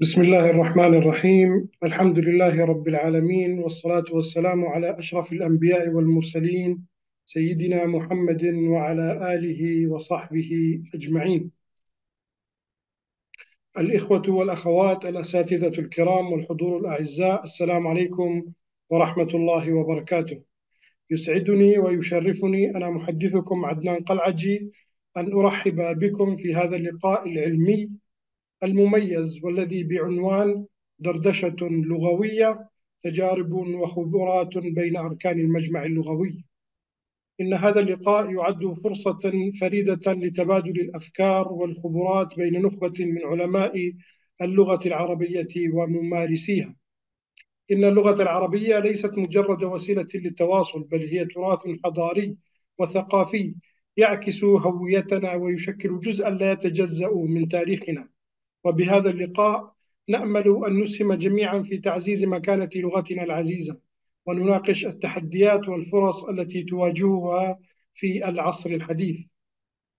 بسم الله الرحمن الرحيم الحمد لله رب العالمين والصلاة والسلام على أشرف الأنبياء والمرسلين سيدنا محمد وعلى آله وصحبه أجمعين الإخوة والأخوات الأساتذة الكرام والحضور الأعزاء السلام عليكم ورحمة الله وبركاته يسعدني ويشرفني أنا محدثكم عدنان قلعجي أن أرحب بكم في هذا اللقاء العلمي المميز والذي بعنوان دردشة لغوية تجارب وخبرات بين أركان المجمع اللغوي إن هذا اللقاء يعد فرصة فريدة لتبادل الأفكار والخبرات بين نخبة من علماء اللغة العربية وممارسيها إن اللغة العربية ليست مجرد وسيلة للتواصل بل هي تراث حضاري وثقافي يعكس هويتنا ويشكل جزءا لا يتجزأ من تاريخنا وبهذا اللقاء نأمل أن نسهم جميعا في تعزيز مكانة لغتنا العزيزة ونناقش التحديات والفرص التي تواجهها في العصر الحديث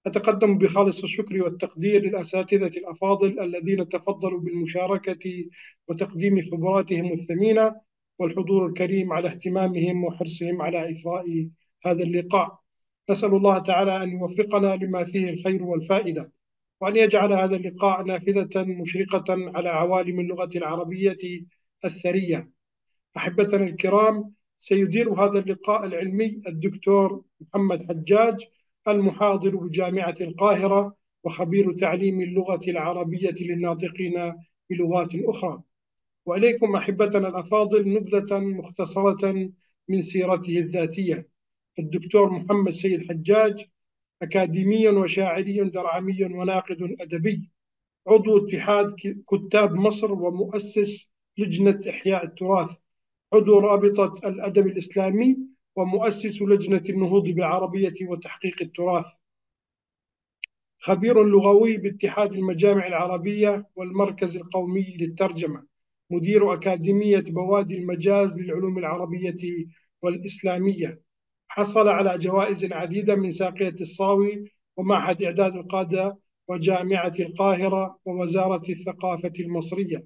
أتقدم بخالص الشكر والتقدير للأساتذة الأفاضل الذين تفضلوا بالمشاركة وتقديم خبراتهم الثمينة والحضور الكريم على اهتمامهم وحرصهم على إثراء هذا اللقاء نسأل الله تعالى أن يوفقنا لما فيه الخير والفائدة وأن يجعل هذا اللقاء نافذة مشرقة على عوالم اللغة العربية الثرية أحبتنا الكرام سيدير هذا اللقاء العلمي الدكتور محمد حجاج المحاضر بجامعة القاهرة وخبير تعليم اللغة العربية للناطقين بلغات أخرى وإليكم أحبتنا الأفاضل نبذة مختصرة من سيرته الذاتية الدكتور محمد سيد حجاج أكاديمي وشاعري درعمي وناقد أدبي عضو اتحاد كتاب مصر ومؤسس لجنة إحياء التراث عضو رابطة الأدب الإسلامي ومؤسس لجنة النهوض بالعربية وتحقيق التراث خبير لغوي باتحاد المجامع العربية والمركز القومي للترجمة مدير أكاديمية بوادي المجاز للعلوم العربية والإسلامية حصل على جوائز عديدة من ساقية الصاوي ومعهد إعداد القادة وجامعة القاهرة ووزارة الثقافة المصرية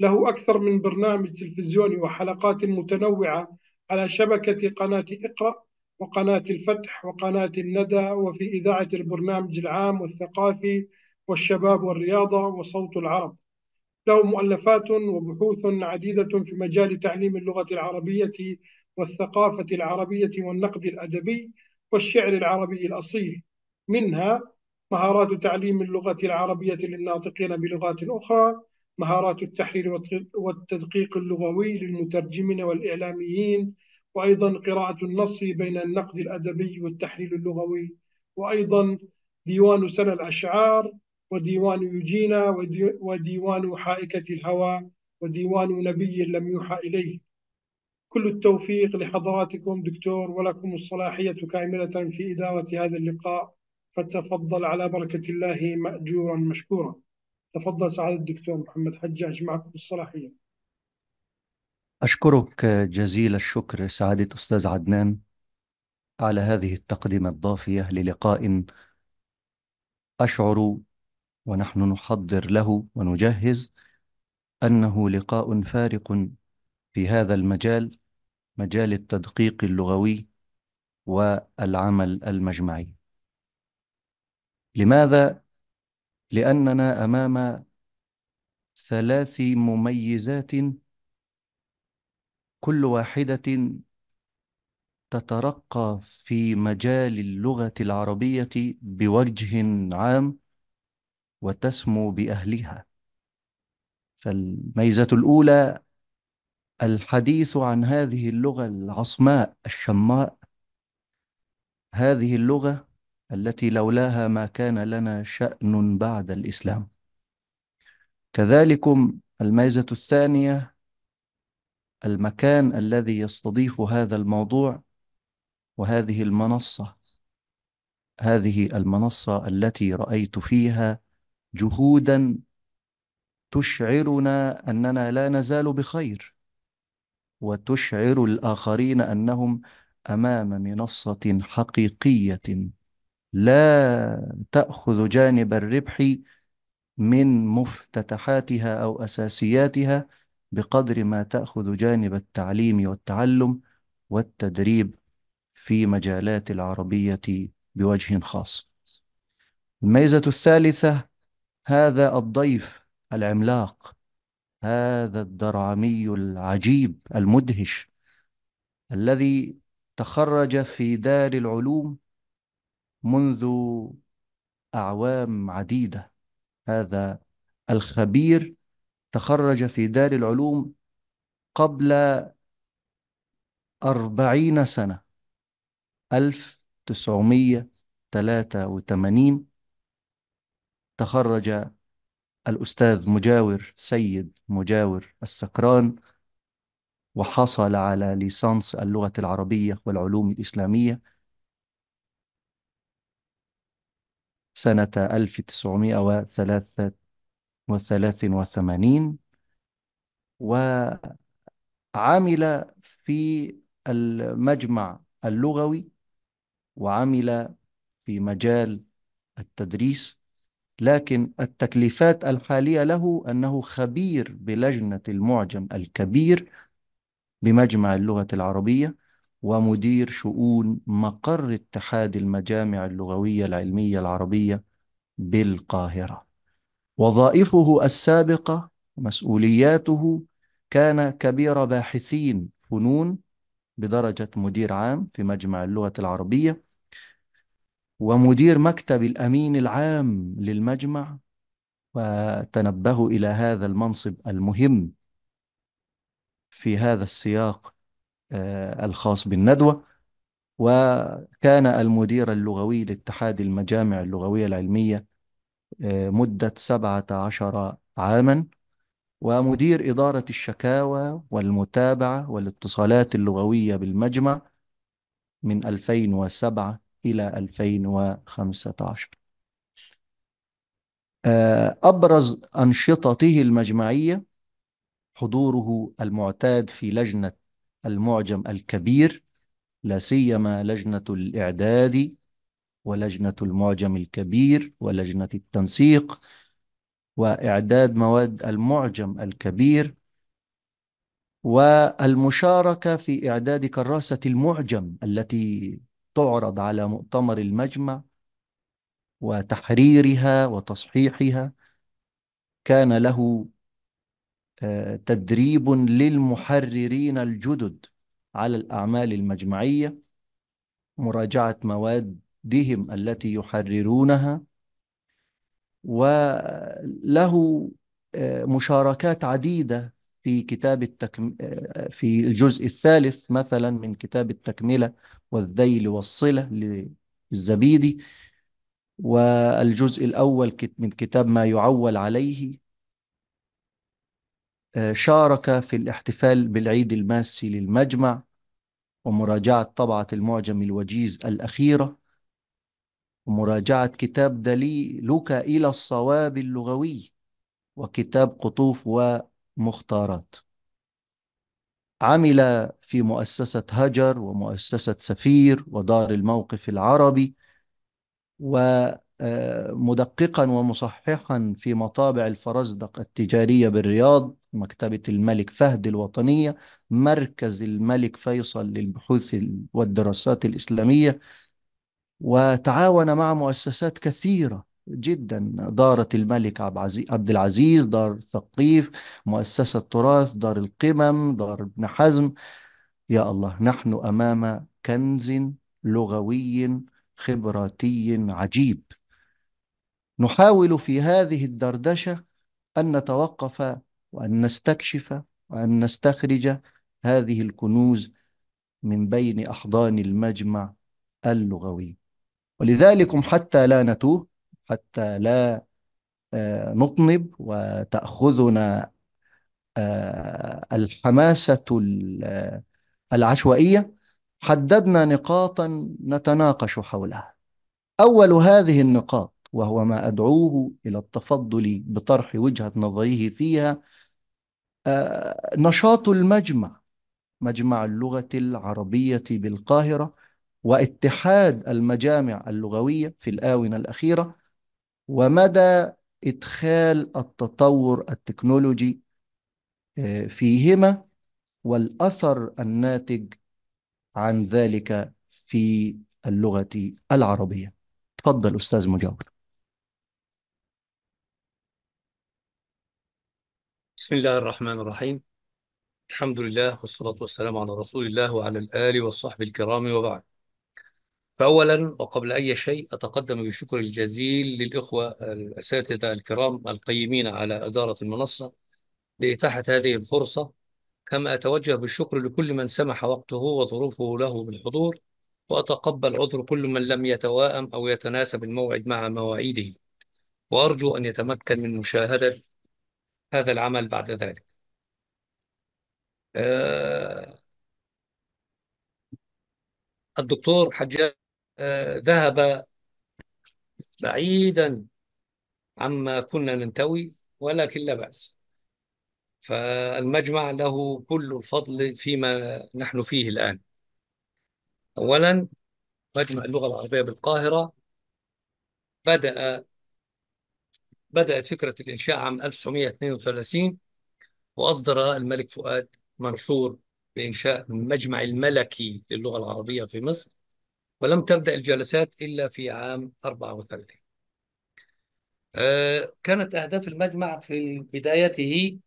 له أكثر من برنامج تلفزيوني وحلقات متنوعة على شبكة قناة اقرأ وقناة الفتح وقناة الندى وفي إذاعة البرنامج العام والثقافي والشباب والرياضة وصوت العرب له مؤلفات وبحوث عديدة في مجال تعليم اللغة العربية والثقافة العربية والنقد الأدبي والشعر العربي الأصيل منها مهارات تعليم اللغة العربية للناطقين بلغات أخرى مهارات التحرير والتدقيق اللغوي للمترجمين والإعلاميين وأيضا قراءة النص بين النقد الأدبي والتحليل اللغوي وأيضا ديوان سنة الأشعار وديوان يوجينا وديوان حائكة الهوى وديوان نبي لم يوحى إليه كل التوفيق لحضراتكم دكتور ولكم الصلاحية كاملة في إدارة هذا اللقاء فتفضل على بركة الله مأجورا مشكورا تفضل سعادة الدكتور محمد حجاج معكم الصلاحية أشكرك جزيل الشكر سعادة أستاذ عدنان على هذه التقدمة الضافية للقاء أشعر ونحن نحضر له ونجهز أنه لقاء فارق في هذا المجال مجال التدقيق اللغوي والعمل المجمعي لماذا لاننا امام ثلاث مميزات كل واحده تترقى في مجال اللغه العربيه بوجه عام وتسمو باهلها فالميزه الاولى الحديث عن هذه اللغة العصماء الشماء هذه اللغة التي لولاها ما كان لنا شأن بعد الإسلام كذلكم الميزة الثانية المكان الذي يستضيف هذا الموضوع وهذه المنصة هذه المنصة التي رأيت فيها جهودا تشعرنا أننا لا نزال بخير وتشعر الآخرين أنهم أمام منصة حقيقية لا تأخذ جانب الربح من مفتتحاتها أو أساسياتها بقدر ما تأخذ جانب التعليم والتعلم والتدريب في مجالات العربية بوجه خاص. الميزة الثالثة هذا الضيف العملاق هذا الدرعمي العجيب المدهش الذي تخرج في دار العلوم منذ أعوام عديدة هذا الخبير تخرج في دار العلوم قبل أربعين سنة ألف تسعمية ثلاثه وثمانين تخرج الأستاذ مجاور سيد مجاور السكران وحصل على ليسانس اللغة العربية والعلوم الإسلامية سنة 1983 وعمل في المجمع اللغوي وعمل في مجال التدريس لكن التكليفات الحالية له أنه خبير بلجنة المعجم الكبير بمجمع اللغة العربية ومدير شؤون مقر اتحاد المجامع اللغوية العلمية العربية بالقاهرة وظائفه السابقة مسؤولياته كان كبير باحثين فنون بدرجة مدير عام في مجمع اللغة العربية ومدير مكتب الأمين العام للمجمع وتنبهوا إلى هذا المنصب المهم في هذا السياق آه، الخاص بالندوة وكان المدير اللغوي لاتحاد المجامع اللغوية العلمية آه، مدة 17 عاما ومدير إدارة الشكاوى والمتابعة والاتصالات اللغوية بالمجمع من 2007 إلى 2015 آه، أبرز أنشطته المجمعية حضوره المعتاد في لجنة المعجم الكبير لا سيما لجنة الإعداد ولجنة المعجم الكبير ولجنة التنسيق وإعداد مواد المعجم الكبير والمشاركة في إعداد كراسة المعجم التي تعرض على مؤتمر المجمع وتحريرها وتصحيحها كان له آه، تدريب للمحررين الجدد على الأعمال المجمعية مراجعة موادهم التي يحررونها وله آه، مشاركات عديدة في كتاب التكم... آه، في الجزء الثالث مثلا من كتاب التكملة والذيل والصلة للزبيدي والجزء الأول من كتاب ما يعول عليه آه، شارك في الاحتفال بالعيد الماسي للمجمع ومراجعة طبعة المعجم الوجيز الأخيرة ومراجعة كتاب دلي لوكا إلى الصواب اللغوي وكتاب قطوف ومختارات عمل في مؤسسة هجر ومؤسسة سفير ودار الموقف العربي ومدققا آه، ومصححا في مطابع الفرزدق التجارية بالرياض مكتبة الملك فهد الوطنية مركز الملك فيصل للبحوث والدراسات الإسلامية وتعاون مع مؤسسات كثيرة جدا دارة الملك عبد العزيز دار ثقيف مؤسسة التراث دار القمم دار ابن حزم يا الله نحن أمام كنز لغوي خبراتي عجيب نحاول في هذه الدردشة أن نتوقف وأن نستكشف وأن نستخرج هذه الكنوز من بين أحضان المجمع اللغوي ولذلكم حتى لا نتوه حتى لا آه، نطنب وتأخذنا آه، الحماسة العشوائية حددنا نقاطا نتناقش حولها أول هذه النقاط وهو ما أدعوه إلى التفضل بطرح وجهة نظره فيها آه، نشاط المجمع مجمع اللغة العربية بالقاهرة واتحاد المجامع اللغوية في الآونة الأخيرة ومدى إدخال التطور التكنولوجي آه، فيهما والأثر الناتج عن ذلك في اللغة العربية تفضل أستاذ مجاور بسم الله الرحمن الرحيم الحمد لله والصلاة والسلام على رسول الله وعلى الآل والصحب الكرام وبعد فأولا وقبل أي شيء أتقدم بالشكر الجزيل للإخوة الأساتذة الكرام القيمين على إدارة المنصة لإتاحة هذه الفرصة كما أتوجه بالشكر لكل من سمح وقته وظروفه له بالحضور وأتقبل عذر كل من لم يتواءم أو يتناسب الموعد مع مواعيده وأرجو أن يتمكن من مشاهدة هذا العمل بعد ذلك آه، الدكتور حجاج آه، ذهب بعيدا عما كنا ننتوي ولكن لا بأس فالمجمع له كل الفضل فيما نحن فيه الآن أولا مجمع اللغة العربية بالقاهرة بدأ بدأت فكرة الإنشاء عام 1932 وأصدر الملك فؤاد منشور بإنشاء المجمع الملكي للغة العربية في مصر ولم تبدأ الجلسات إلا في عام 34 آه، كانت أهداف المجمع في بدايته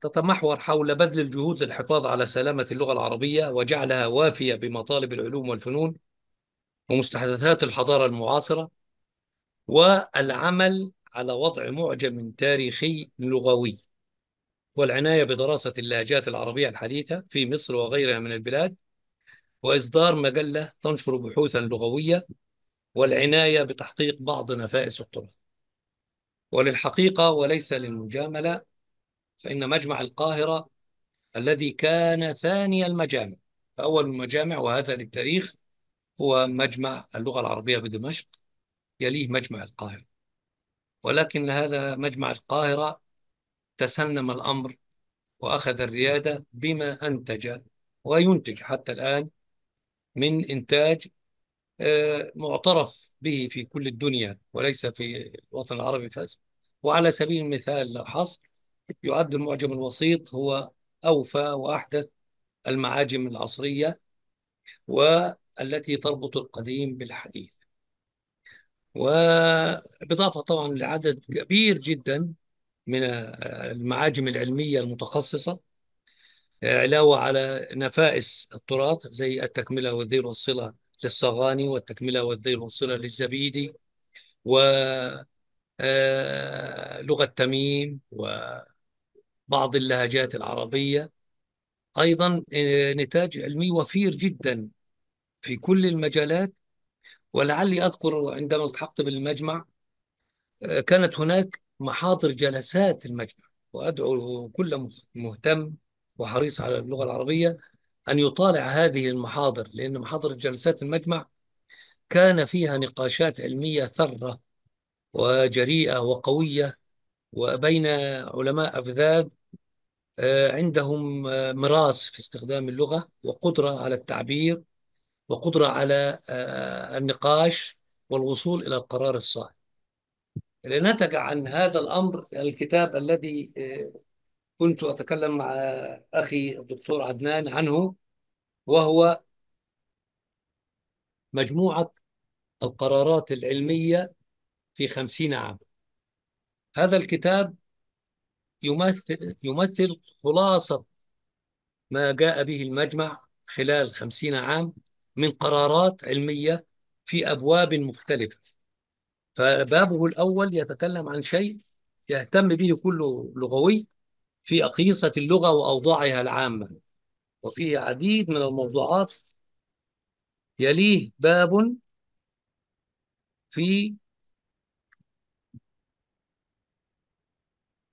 تتمحور حول بذل الجهود للحفاظ على سلامة اللغة العربية وجعلها وافية بمطالب العلوم والفنون ومستحدثات الحضارة المعاصرة والعمل على وضع معجم تاريخي لغوي والعناية بدراسة اللهجات العربية الحديثة في مصر وغيرها من البلاد وإصدار مجلة تنشر بحوثا لغوية والعناية بتحقيق بعض نفائس التراث وللحقيقة وليس للمجاملة فإن مجمع القاهرة الذي كان ثاني المجامع فأول المجامع وهذا للتاريخ هو مجمع اللغة العربية بدمشق يليه مجمع القاهرة ولكن هذا مجمع القاهرة تسنم الأمر وأخذ الريادة بما أنتج وينتج حتى الآن من إنتاج آه، معترف به في كل الدنيا وليس في الوطن العربي فقط وعلى سبيل المثال لو حصل يعد المعجم الوسيط هو أوفى وأحدث المعاجم العصرية والتي تربط القديم بالحديث وبإضافة طبعا لعدد كبير جدا من آه، المعاجم العلمية المتخصصة علاوة على نفائس التراث زي التكملة والذيل والصلة للصغاني والتكملة والذيل والصلة للزبيدي و آه، لغة تميم وبعض اللهجات العربية أيضا آه، نتاج علمي وفير جدا في كل المجالات ولعلي أذكر عندما التحقت بالمجمع آه، كانت هناك محاضر جلسات المجمع وأدعو كل مهتم وحريص على اللغة العربية أن يطالع هذه المحاضر لأن محاضر جلسات المجمع كان فيها نقاشات علمية ثرة وجريئة وقوية وبين علماء أفذاذ آه، عندهم آه، مراس في استخدام اللغة وقدرة على التعبير وقدرة على آه، النقاش والوصول إلى القرار الصائب لنتج عن هذا الأمر الكتاب الذي كنت أتكلم مع أخي الدكتور عدنان عنه وهو مجموعة القرارات العلمية في خمسين عام هذا الكتاب يمثل, يمثل خلاصة ما جاء به المجمع خلال خمسين عام من قرارات علمية في أبواب مختلفة فبابه الأول يتكلم عن شيء يهتم به كل لغوي في أقيسة اللغة وأوضاعها العامة وفيه عديد من الموضوعات يليه باب في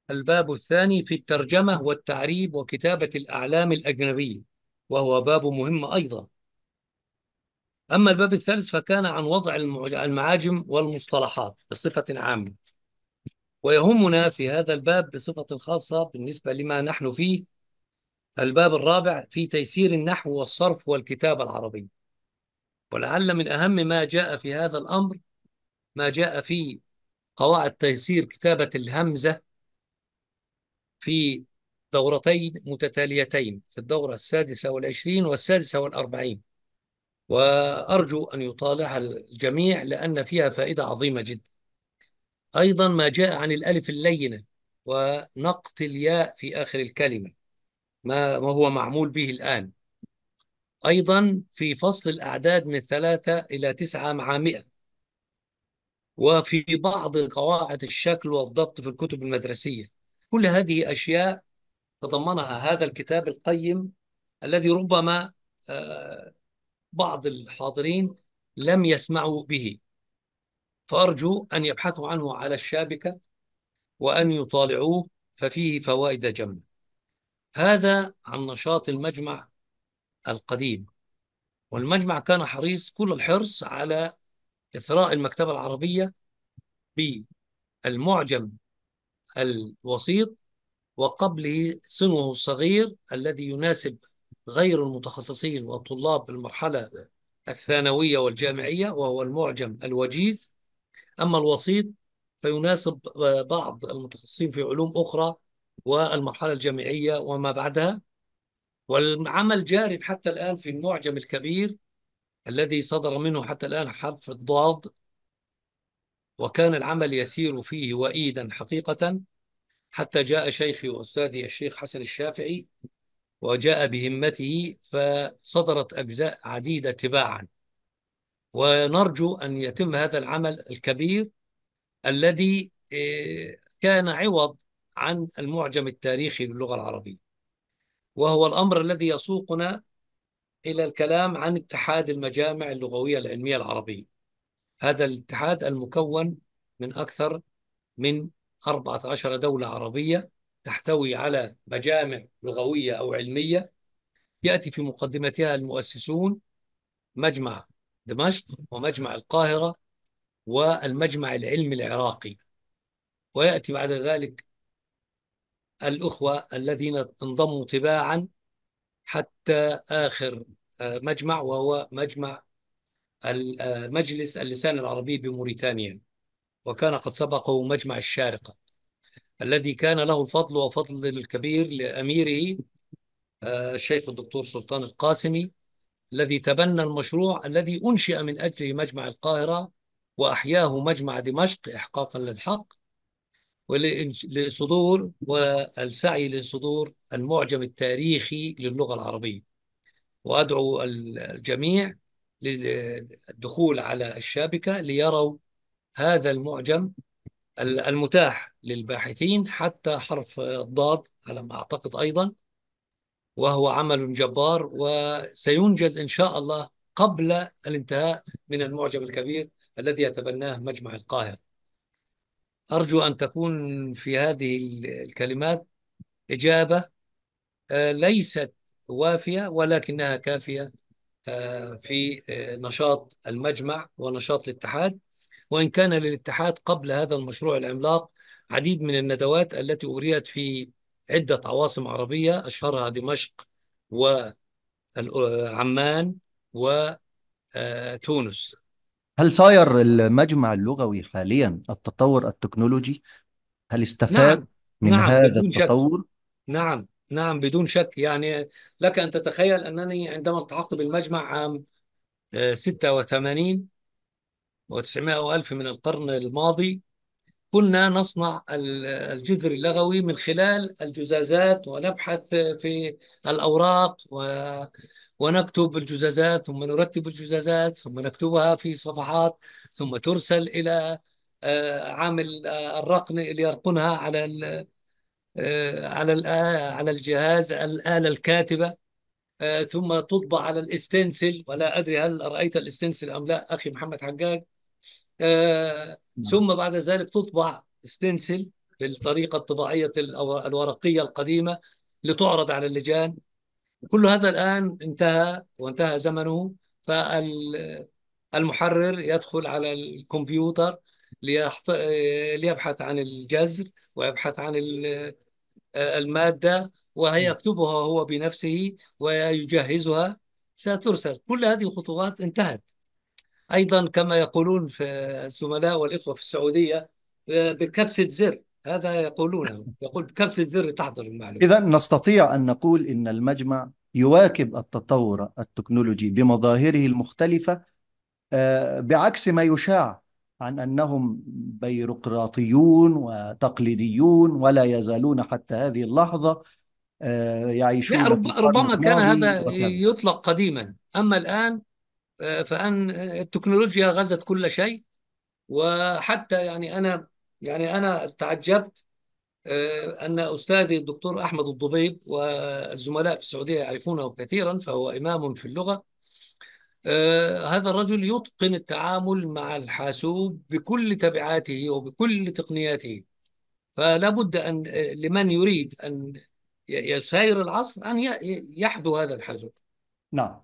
الباب الثاني في الترجمة والتعريب وكتابة الأعلام الأجنبية وهو باب مهم أيضا أما الباب الثالث فكان عن وضع المعاجم والمصطلحات بصفة عامة ويهمنا في هذا الباب بصفة خاصة بالنسبة لما نحن فيه الباب الرابع في تيسير النحو والصرف والكتابة العربية ولعل من أهم ما جاء في هذا الأمر ما جاء في قواعد تيسير كتابة الهمزة في دورتين متتاليتين في الدورة السادسة والعشرين والسادسة والأربعين وأرجو أن يطالعها الجميع لأن فيها فائدة عظيمة جدا أيضا ما جاء عن الألف اللينة ونقط الياء في آخر الكلمة ما هو معمول به الآن أيضا في فصل الأعداد من ثلاثة إلى تسعة مع مئة وفي بعض قواعد الشكل والضبط في الكتب المدرسية كل هذه أشياء تضمنها هذا الكتاب القيم الذي ربما آه، بعض الحاضرين لم يسمعوا به فأرجو أن يبحثوا عنه على الشابكة وأن يطالعوه ففيه فوائد جمة هذا عن نشاط المجمع القديم والمجمع كان حريص كل الحرص على إثراء المكتبة العربية بالمعجم الوسيط وقبله سنه الصغير الذي يناسب غير المتخصصين وطلاب المرحلة الثانوية والجامعية وهو المعجم الوجيز أما الوسيط فيناسب بعض المتخصصين في علوم أخرى والمرحلة الجامعية وما بعدها والعمل جار حتى الآن في المعجم الكبير الذي صدر منه حتى الآن حرف الضاد وكان العمل يسير فيه وإيدا حقيقة حتى جاء شيخي وأستاذي الشيخ حسن الشافعي وجاء بهمته فصدرت أجزاء عديدة تباعا ونرجو أن يتم هذا العمل الكبير الذي آه، كان عوض عن المعجم التاريخي باللغة العربية وهو الأمر الذي يسوقنا إلى الكلام عن اتحاد المجامع اللغوية العلمية العربية هذا الاتحاد المكون من أكثر من 14 دولة عربية تحتوي على مجامع لغوية أو علمية يأتي في مقدمتها المؤسسون مجمع دمشق ومجمع القاهرة والمجمع العلمي العراقي ويأتي بعد ذلك الأخوة الذين انضموا تباعا حتى آخر آه، مجمع وهو مجمع آه، مجلس اللسان العربي بموريتانيا وكان قد سبقه مجمع الشارقة الذي كان له الفضل وفضل الكبير لأميره آه، الشيخ الدكتور سلطان القاسمي الذي تبنى المشروع الذي أنشئ من أجله مجمع القاهرة وأحياه مجمع دمشق إحقاقا للحق ولصدور والسعي لصدور المعجم التاريخي للغة العربية وأدعو الجميع للدخول على الشابكة ليروا هذا المعجم المتاح للباحثين حتى حرف الضاد على ما أعتقد أيضا وهو عمل جبار وسينجز إن شاء الله قبل الانتهاء من المعجم الكبير الذي يتبناه مجمع القاهرة أرجو أن تكون في هذه الكلمات إجابة آه، ليست وافية ولكنها كافية آه، في آه، نشاط المجمع ونشاط الاتحاد وإن كان للاتحاد قبل هذا المشروع العملاق عديد من الندوات التي اريت في عدة عواصم عربية أشهرها دمشق وعمان وتونس آه، هل صاير المجمع اللغوي حاليا التطور التكنولوجي هل استفاد نعم من نعم هذا بدون التطور؟ شك نعم نعم بدون شك يعني لك أن تتخيل أنني عندما التحقت بالمجمع عام 86 آه، و900 وألف من القرن الماضي كنا نصنع الجذر اللغوي من خلال الجزازات ونبحث في الأوراق و... ونكتب الجزازات ثم نرتب الجزازات ثم نكتبها في صفحات ثم ترسل إلى آه، عامل آه، الرقم اللي يرقنها على ال... آه، على ال... على الجهاز الآلة الكاتبة ثم تطبع على الاستنسل ولا أدري هل رأيت الاستنسل أم لا أخي محمد حجاج نعم. ثم بعد ذلك تطبع ستنسل بالطريقة الطباعية الورقية القديمة لتعرض على اللجان كل هذا الآن انتهى وانتهى زمنه فالمحرر يدخل على الكمبيوتر ليحط... ليبحث عن الجذر ويبحث عن المادة ويكتبها نعم. هو بنفسه ويجهزها سترسل كل هذه الخطوات انتهت ايضا كما يقولون في الزملاء والاخوه في السعوديه آه، بكبسه زر هذا يقولونه يقول بكبسه زر تحضر المعلومه اذا نستطيع ان نقول ان المجمع يواكب التطور التكنولوجي بمظاهره المختلفه آه، بعكس ما يشاع عن انهم بيروقراطيون وتقليديون ولا يزالون حتى هذه اللحظه آه، يعيشون ربما كان هذا يطلق قديما اما الان آه، فان آه، التكنولوجيا غزت كل شيء وحتى يعني انا يعني انا تعجبت آه، ان استاذي الدكتور احمد الضبيب والزملاء في السعوديه يعرفونه كثيرا فهو امام في اللغه هذا الرجل يتقن التعامل مع الحاسوب بكل تبعاته وبكل تقنياته فلا بد ان لمن يريد ان يساير العصر ان يحذو هذا الحاسوب نعم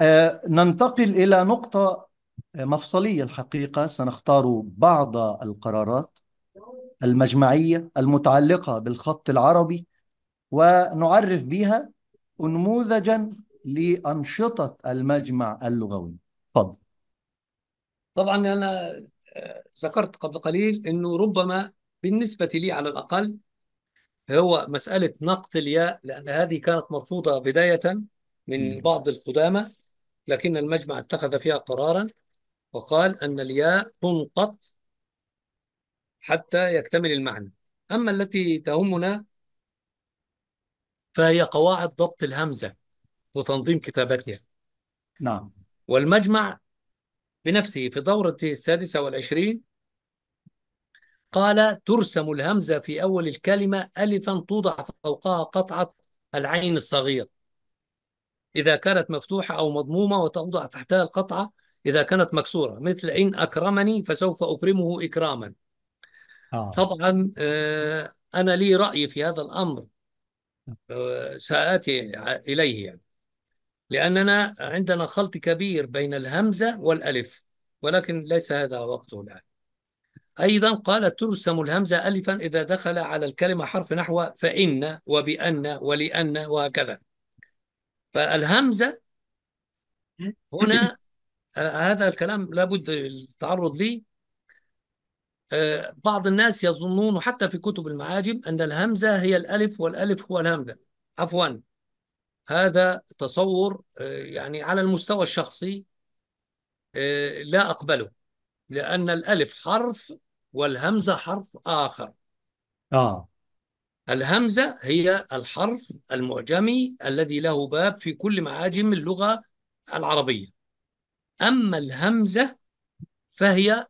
آه ننتقل إلى نقطة مفصلية الحقيقة سنختار بعض القرارات المجمعية المتعلقة بالخط العربي ونعرف بها نموذجا لأنشطة المجمع اللغوي تفضل طبعا أنا آه، ذكرت قبل قليل أنه ربما بالنسبة لي على الأقل هو مسألة نقط الياء لأن هذه كانت مرفوضة بداية من بعض القدامى لكن المجمع اتخذ فيها قرارا وقال أن الياء تنقط حتى يكتمل المعنى أما التي تهمنا فهي قواعد ضبط الهمزة وتنظيم كتابتها نعم والمجمع بنفسه في دورة السادسة والعشرين قال ترسم الهمزة في أول الكلمة ألفا توضع فوقها قطعة العين الصغيرة إذا كانت مفتوحة أو مضمومة وتوضع تحتها القطعة إذا كانت مكسورة مثل إن أكرمني فسوف أكرمه إكراما آه. طبعا آه، أنا لي رأي في هذا الأمر آه، سآتي إليه يعني لأننا عندنا خلط كبير بين الهمزة والألف ولكن ليس هذا وقته الآن أيضا قال ترسم الهمزة ألفا إذا دخل على الكلمة حرف نحو فإن وبأن ولأن وهكذا فالهمزة هنا هذا الكلام لابد التعرض ليه آه، بعض الناس يظنون حتى في كتب المعاجم أن الهمزة هي الألف والألف هو الهمزة عفوا هذا تصور آه، يعني على المستوى الشخصي آه، لا أقبله لأن الألف حرف والهمزة حرف آخر آه الهمزة هي الحرف المعجمي الذي له باب في كل معاجم اللغة العربية أما الهمزة فهي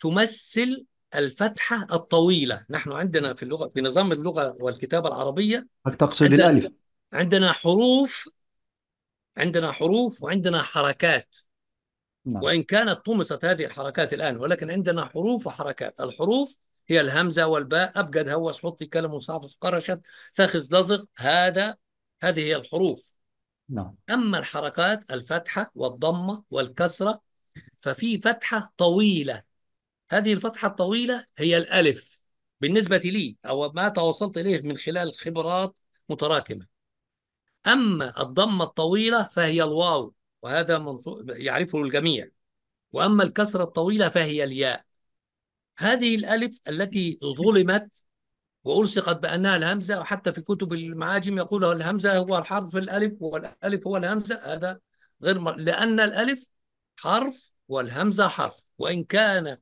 تمثل الفتحة الطويلة نحن عندنا في اللغة في نظام اللغة والكتابة العربية تقصد الألف عندنا حروف عندنا حروف وعندنا حركات نعم. وإن كانت طمست هذه الحركات الآن ولكن عندنا حروف وحركات الحروف هي الهمزة والباء أبجد هوس حطي كلم صافص قرشت فخذ لزق هذا هذه هي الحروف نعم أما الحركات الفتحة والضمة والكسرة ففي فتحة طويلة هذه الفتحة الطويلة هي الألف بالنسبة لي أو ما توصلت إليه من خلال خبرات متراكمة أما الضمة الطويلة فهي الواو وهذا يعرفه الجميع وأما الكسرة الطويلة فهي الياء هذه الألف التي ظلمت وألصقت بأنها الهمزة وحتى في كتب المعاجم يقول الهمزة هو الحرف الألف والألف هو الهمزة هذا غير مر... لأن الألف حرف والهمزة حرف وإن كان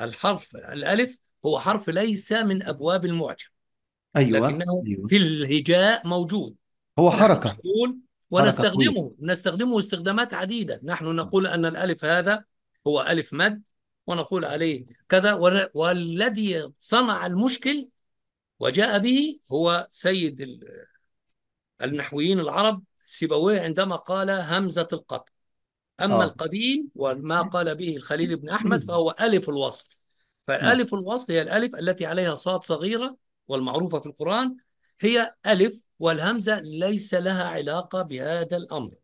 الحرف الألف هو حرف ليس من أبواب المعجم أيوة لكنه أيوة. في الهجاء موجود هو حركة نقول ونستخدمه حركة نستخدمه استخدامات عديدة نحن نعم. نقول أن الألف هذا هو ألف مد ونقول عليه كذا والذي صنع المشكل وجاء به هو سيد النحويين العرب سيبويه عندما قال همزة القطع أما آه. القديم وما قال به الخليل بن أحمد فهو ألف الوصل نعم. فألف الوصل هي الألف التي عليها صاد صغيرة والمعروفة في القرآن هي ألف والهمزة ليس لها علاقة بهذا الأمر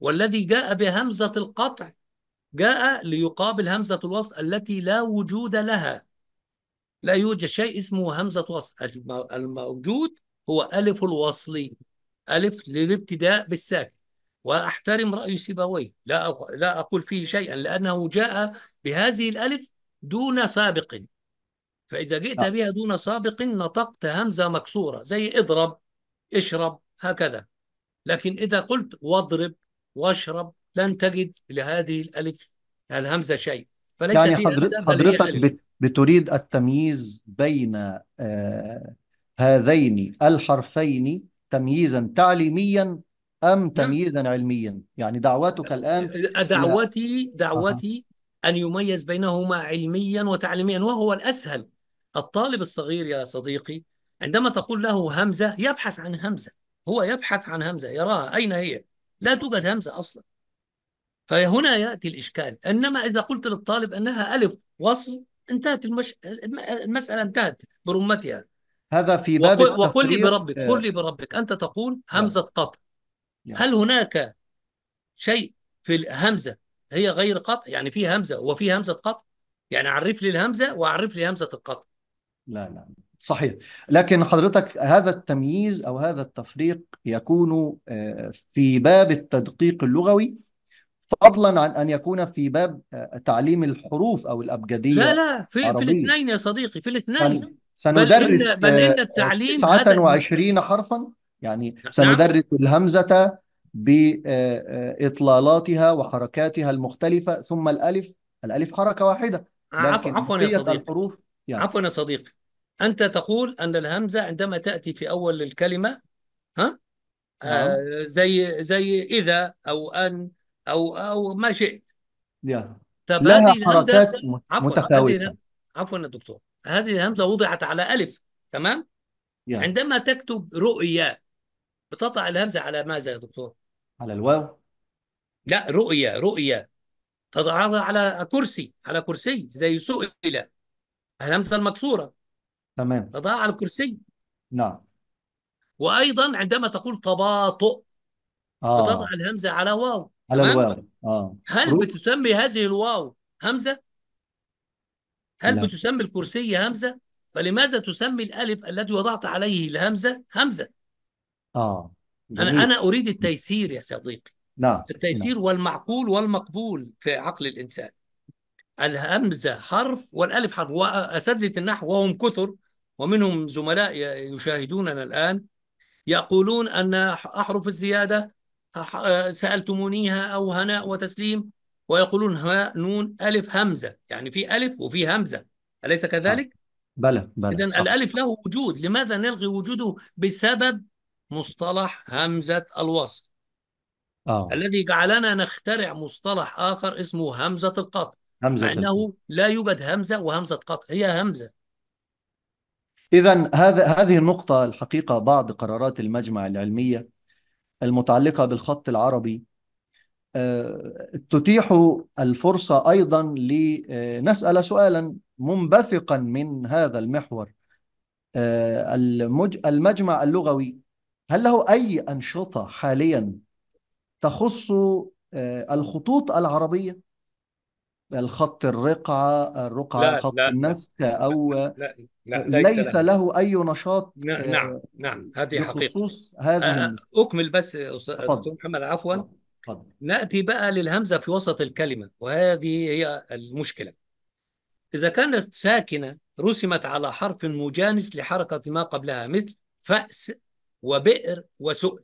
والذي جاء بهمزة القطع جاء ليقابل همزة الوصل التي لا وجود لها لا يوجد شيء اسمه همزة وصل الموجود هو ألف الوصل ألف للابتداء بالساكن وأحترم رأي سيبويه لا لا أقول فيه شيئا لأنه جاء بهذه الألف دون سابق فإذا جئت بها دون سابق نطقت همزة مكسورة زي اضرب اشرب هكذا لكن إذا قلت واضرب واشرب لن تجد لهذه الألف الهمزة شيء فليس يعني فيها بل هي حضرتك ألف بت- بتريد التمييز بين آه هذين الحرفين تمييزا تعليميا أم نعم. تمييزا علميا يعني دعوتك الآن أه، دعوتي دعوتي أن يميز بينهما علميا وتعليميا وهو الأسهل الطالب الصغير يا صديقي عندما تقول له همزة يبحث عن همزة هو يبحث عن همزة يراها أين هي لا توجد همزة أصلا فهنا يأتي الإشكال إنما إذا قلت للطالب أنها ألف وصل انتهت المش... المسألة انتهت برمتها هذا في باب وقل, وقل لي بربك آه. قل لي بربك أنت تقول نعم. همزة قطع نعم. هل هناك شيء في الهمزة هي غير قطع يعني في همزة وفي همزة قطع يعني عرف لي الهمزة وعرف لي همزة القطع لا لا صحيح لكن حضرتك هذا التمييز أو هذا التفريق يكون آه، في باب التدقيق اللغوي فضلا عن ان يكون في باب آه، تعليم الحروف او الابجديه لا لا في, في الاثنين يا صديقي في الاثنين سندرس بل إن, بل آه، إن التعليم 29 حرفا يعني نعم. سندرس نعم. الهمزه باطلالاتها آه، وحركاتها المختلفه ثم الالف الالف حركه واحده عفوا عفوا يا صديقي الحروف يعني. عفوا يا صديقي انت تقول ان الهمزه عندما تاتي في اول الكلمه ها نعم. آه زي زي اذا او ان او او ما شئت يا لها هذه حركات عفوا متفاوته عفوا يا دكتور هذه الهمزه وضعت على الف تمام يا. عندما تكتب رؤيا بتضع الهمزه على ماذا يا دكتور على الواو لا رؤيا رؤيا تضعها على كرسي على كرسي زي سئل الهمزه المكسوره تمام تضعها على الكرسي نعم وايضا عندما تقول تباطؤ آه. بتضع الهمزه على واو على تمام الواو اه هل روح بتسمي هذه الواو همزة هل لا بتسمي الكرسي همزة فلماذا تسمي الألف الذي وضعت عليه الهمزة همزة اه أنا جميل أنا أريد التيسير يا صديقي نعم نعم التيسير والمعقول والمقبول في عقل الإنسان الهمزة حرف والألف حرف وأساتذة النحو وهم كثر ومنهم زملاء يشاهدوننا الآن يقولون أن أحرف الزيادة آه، سألتمونيها أو هناء وتسليم ويقولون هاء نون ألف همزة يعني في ألف وفي همزة أليس كذلك؟ آه. بلى بلى إذا الألف له وجود لماذا نلغي وجوده بسبب مصطلح همزة الوصل أوه. الذي جعلنا نخترع مصطلح آخر اسمه همزة القط همزة مع أنه لا يوجد همزة وهمزة قط هي همزة إذا هذا هذه النقطة الحقيقة بعض قرارات المجمع العلمية المتعلقة بالخط العربي آه، تتيح الفرصة أيضا لنسأل سؤالا منبثقا من هذا المحور آه، المجمع اللغوي هل له أي أنشطة حاليا تخص آه، الخطوط العربية الخط الرقعة الرقعة لا خط لا النسك أو لا لا, لا ليس, ليس له. أي نشاط نعم نعم, نعم هذه حقيقة هذا أه، أه، أكمل بس أستاذ محمد عفوا فضل. نأتي بقى للهمزة في وسط الكلمة وهذه هي المشكلة إذا كانت ساكنة رسمت على حرف مجانس لحركة ما قبلها مثل فأس وبئر وسؤل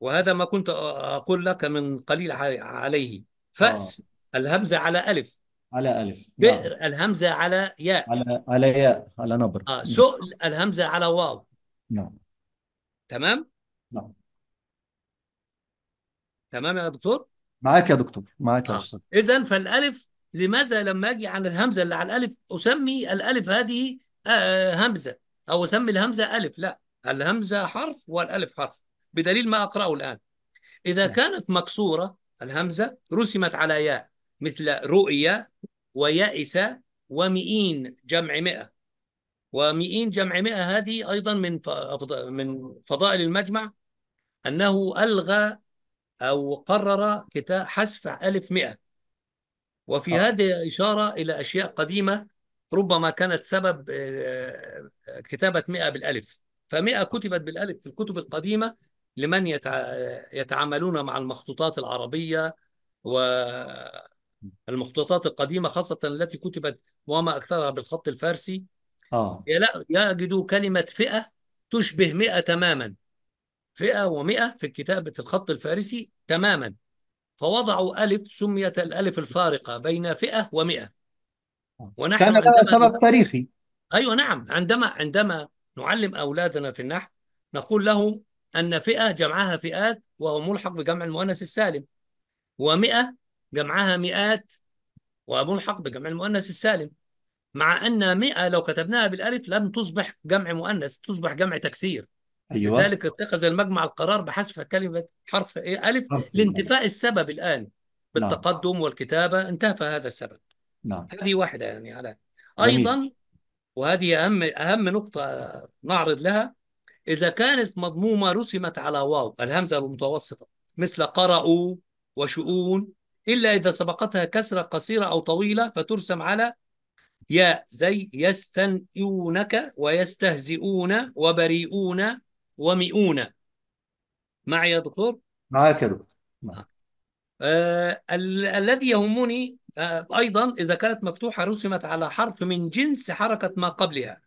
وهذا ما كنت أقول لك من قليل عليه فأس الهمزه على الف على الف نعم. بئر الهمزه على ياء على على ياء على نبر آه نعم. سؤل الهمزه على واو نعم تمام نعم تمام يا دكتور معاك يا دكتور معاك يا آه. استاذ آه. اذا فالالف لماذا لما اجي عن الهمزه اللي على الالف اسمي الالف هذه آه همزه او اسمي الهمزه الف لا الهمزه حرف والالف حرف بدليل ما اقراه الان اذا نعم. كانت مكسوره الهمزه رسمت على ياء مثل رؤية ويأس ومئين جمع مئة ومئين جمع مئة هذه أيضا من من فضائل المجمع أنه ألغى أو قرر كتاب حذف ألف مئة وفي آه. هذه إشارة إلى أشياء قديمة ربما كانت سبب آه، كتابة مئة بالألف فمئة كتبت بالألف في الكتب القديمة لمن يتعاملون مع المخطوطات العربية و المخطوطات القديمة خاصة التي كتبت وما أكثرها بالخط الفارسي آه. يجدوا كلمة فئة تشبه مئة تماما فئة ومئة في كتابة الخط الفارسي تماما فوضعوا ألف سميت الألف الفارقة بين فئة ومئة ونحن كان هذا سبب تاريخي أيوة نعم عندما عندما نعلم أولادنا في النحو نقول لهم أن فئة جمعها فئات وهو ملحق بجمع المؤنث السالم ومئة جمعها مئات وملحق بجمع المؤنث السالم مع أن 100 لو كتبناها بالألف لم تصبح جمع مؤنث تصبح جمع تكسير أيوة. لذلك اتخذ المجمع القرار بحذف كلمة حرف إيه؟ ألف إيه؟ لانتفاء السبب الآن نعم. بالتقدم والكتابة انتهى هذا السبب نعم. هذه واحدة يعني على أيضا وهذه أهم أهم نقطة نعرض لها إذا كانت مضمومة رسمت على واو الهمزة المتوسطة مثل قرأوا وشؤون إلا إذا سبقتها كسرة قصيرة أو طويلة فترسم على ياء زي يستنئونك ويستهزئون وبريئون ومئون معي يا دكتور؟ معك يا دكتور آه. آه، الذي يهمني آه أيضا إذا كانت مفتوحة رسمت على حرف من جنس حركة ما قبلها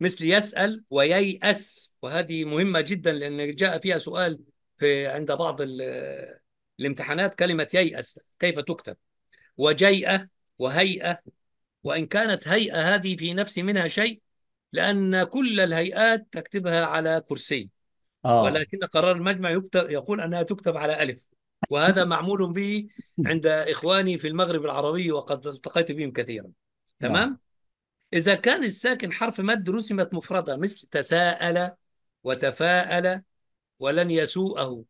مثل يسأل وييأس وهذه مهمة جدا لأن جاء فيها سؤال في عند بعض الامتحانات كلمة ييأس كيف تكتب وجيئة وهيئة وإن كانت هيئة هذه في نفس منها شيء لأن كل الهيئات تكتبها على كرسي آه. ولكن قرار المجمع يكتب يقول أنها تكتب على ألف وهذا معمول به عند إخواني في المغرب العربي وقد التقيت بهم كثيرا نعم. تمام؟ آه. إذا كان الساكن حرف مد رسمت مفردة مثل تساءل وتفاءل ولن يسوءه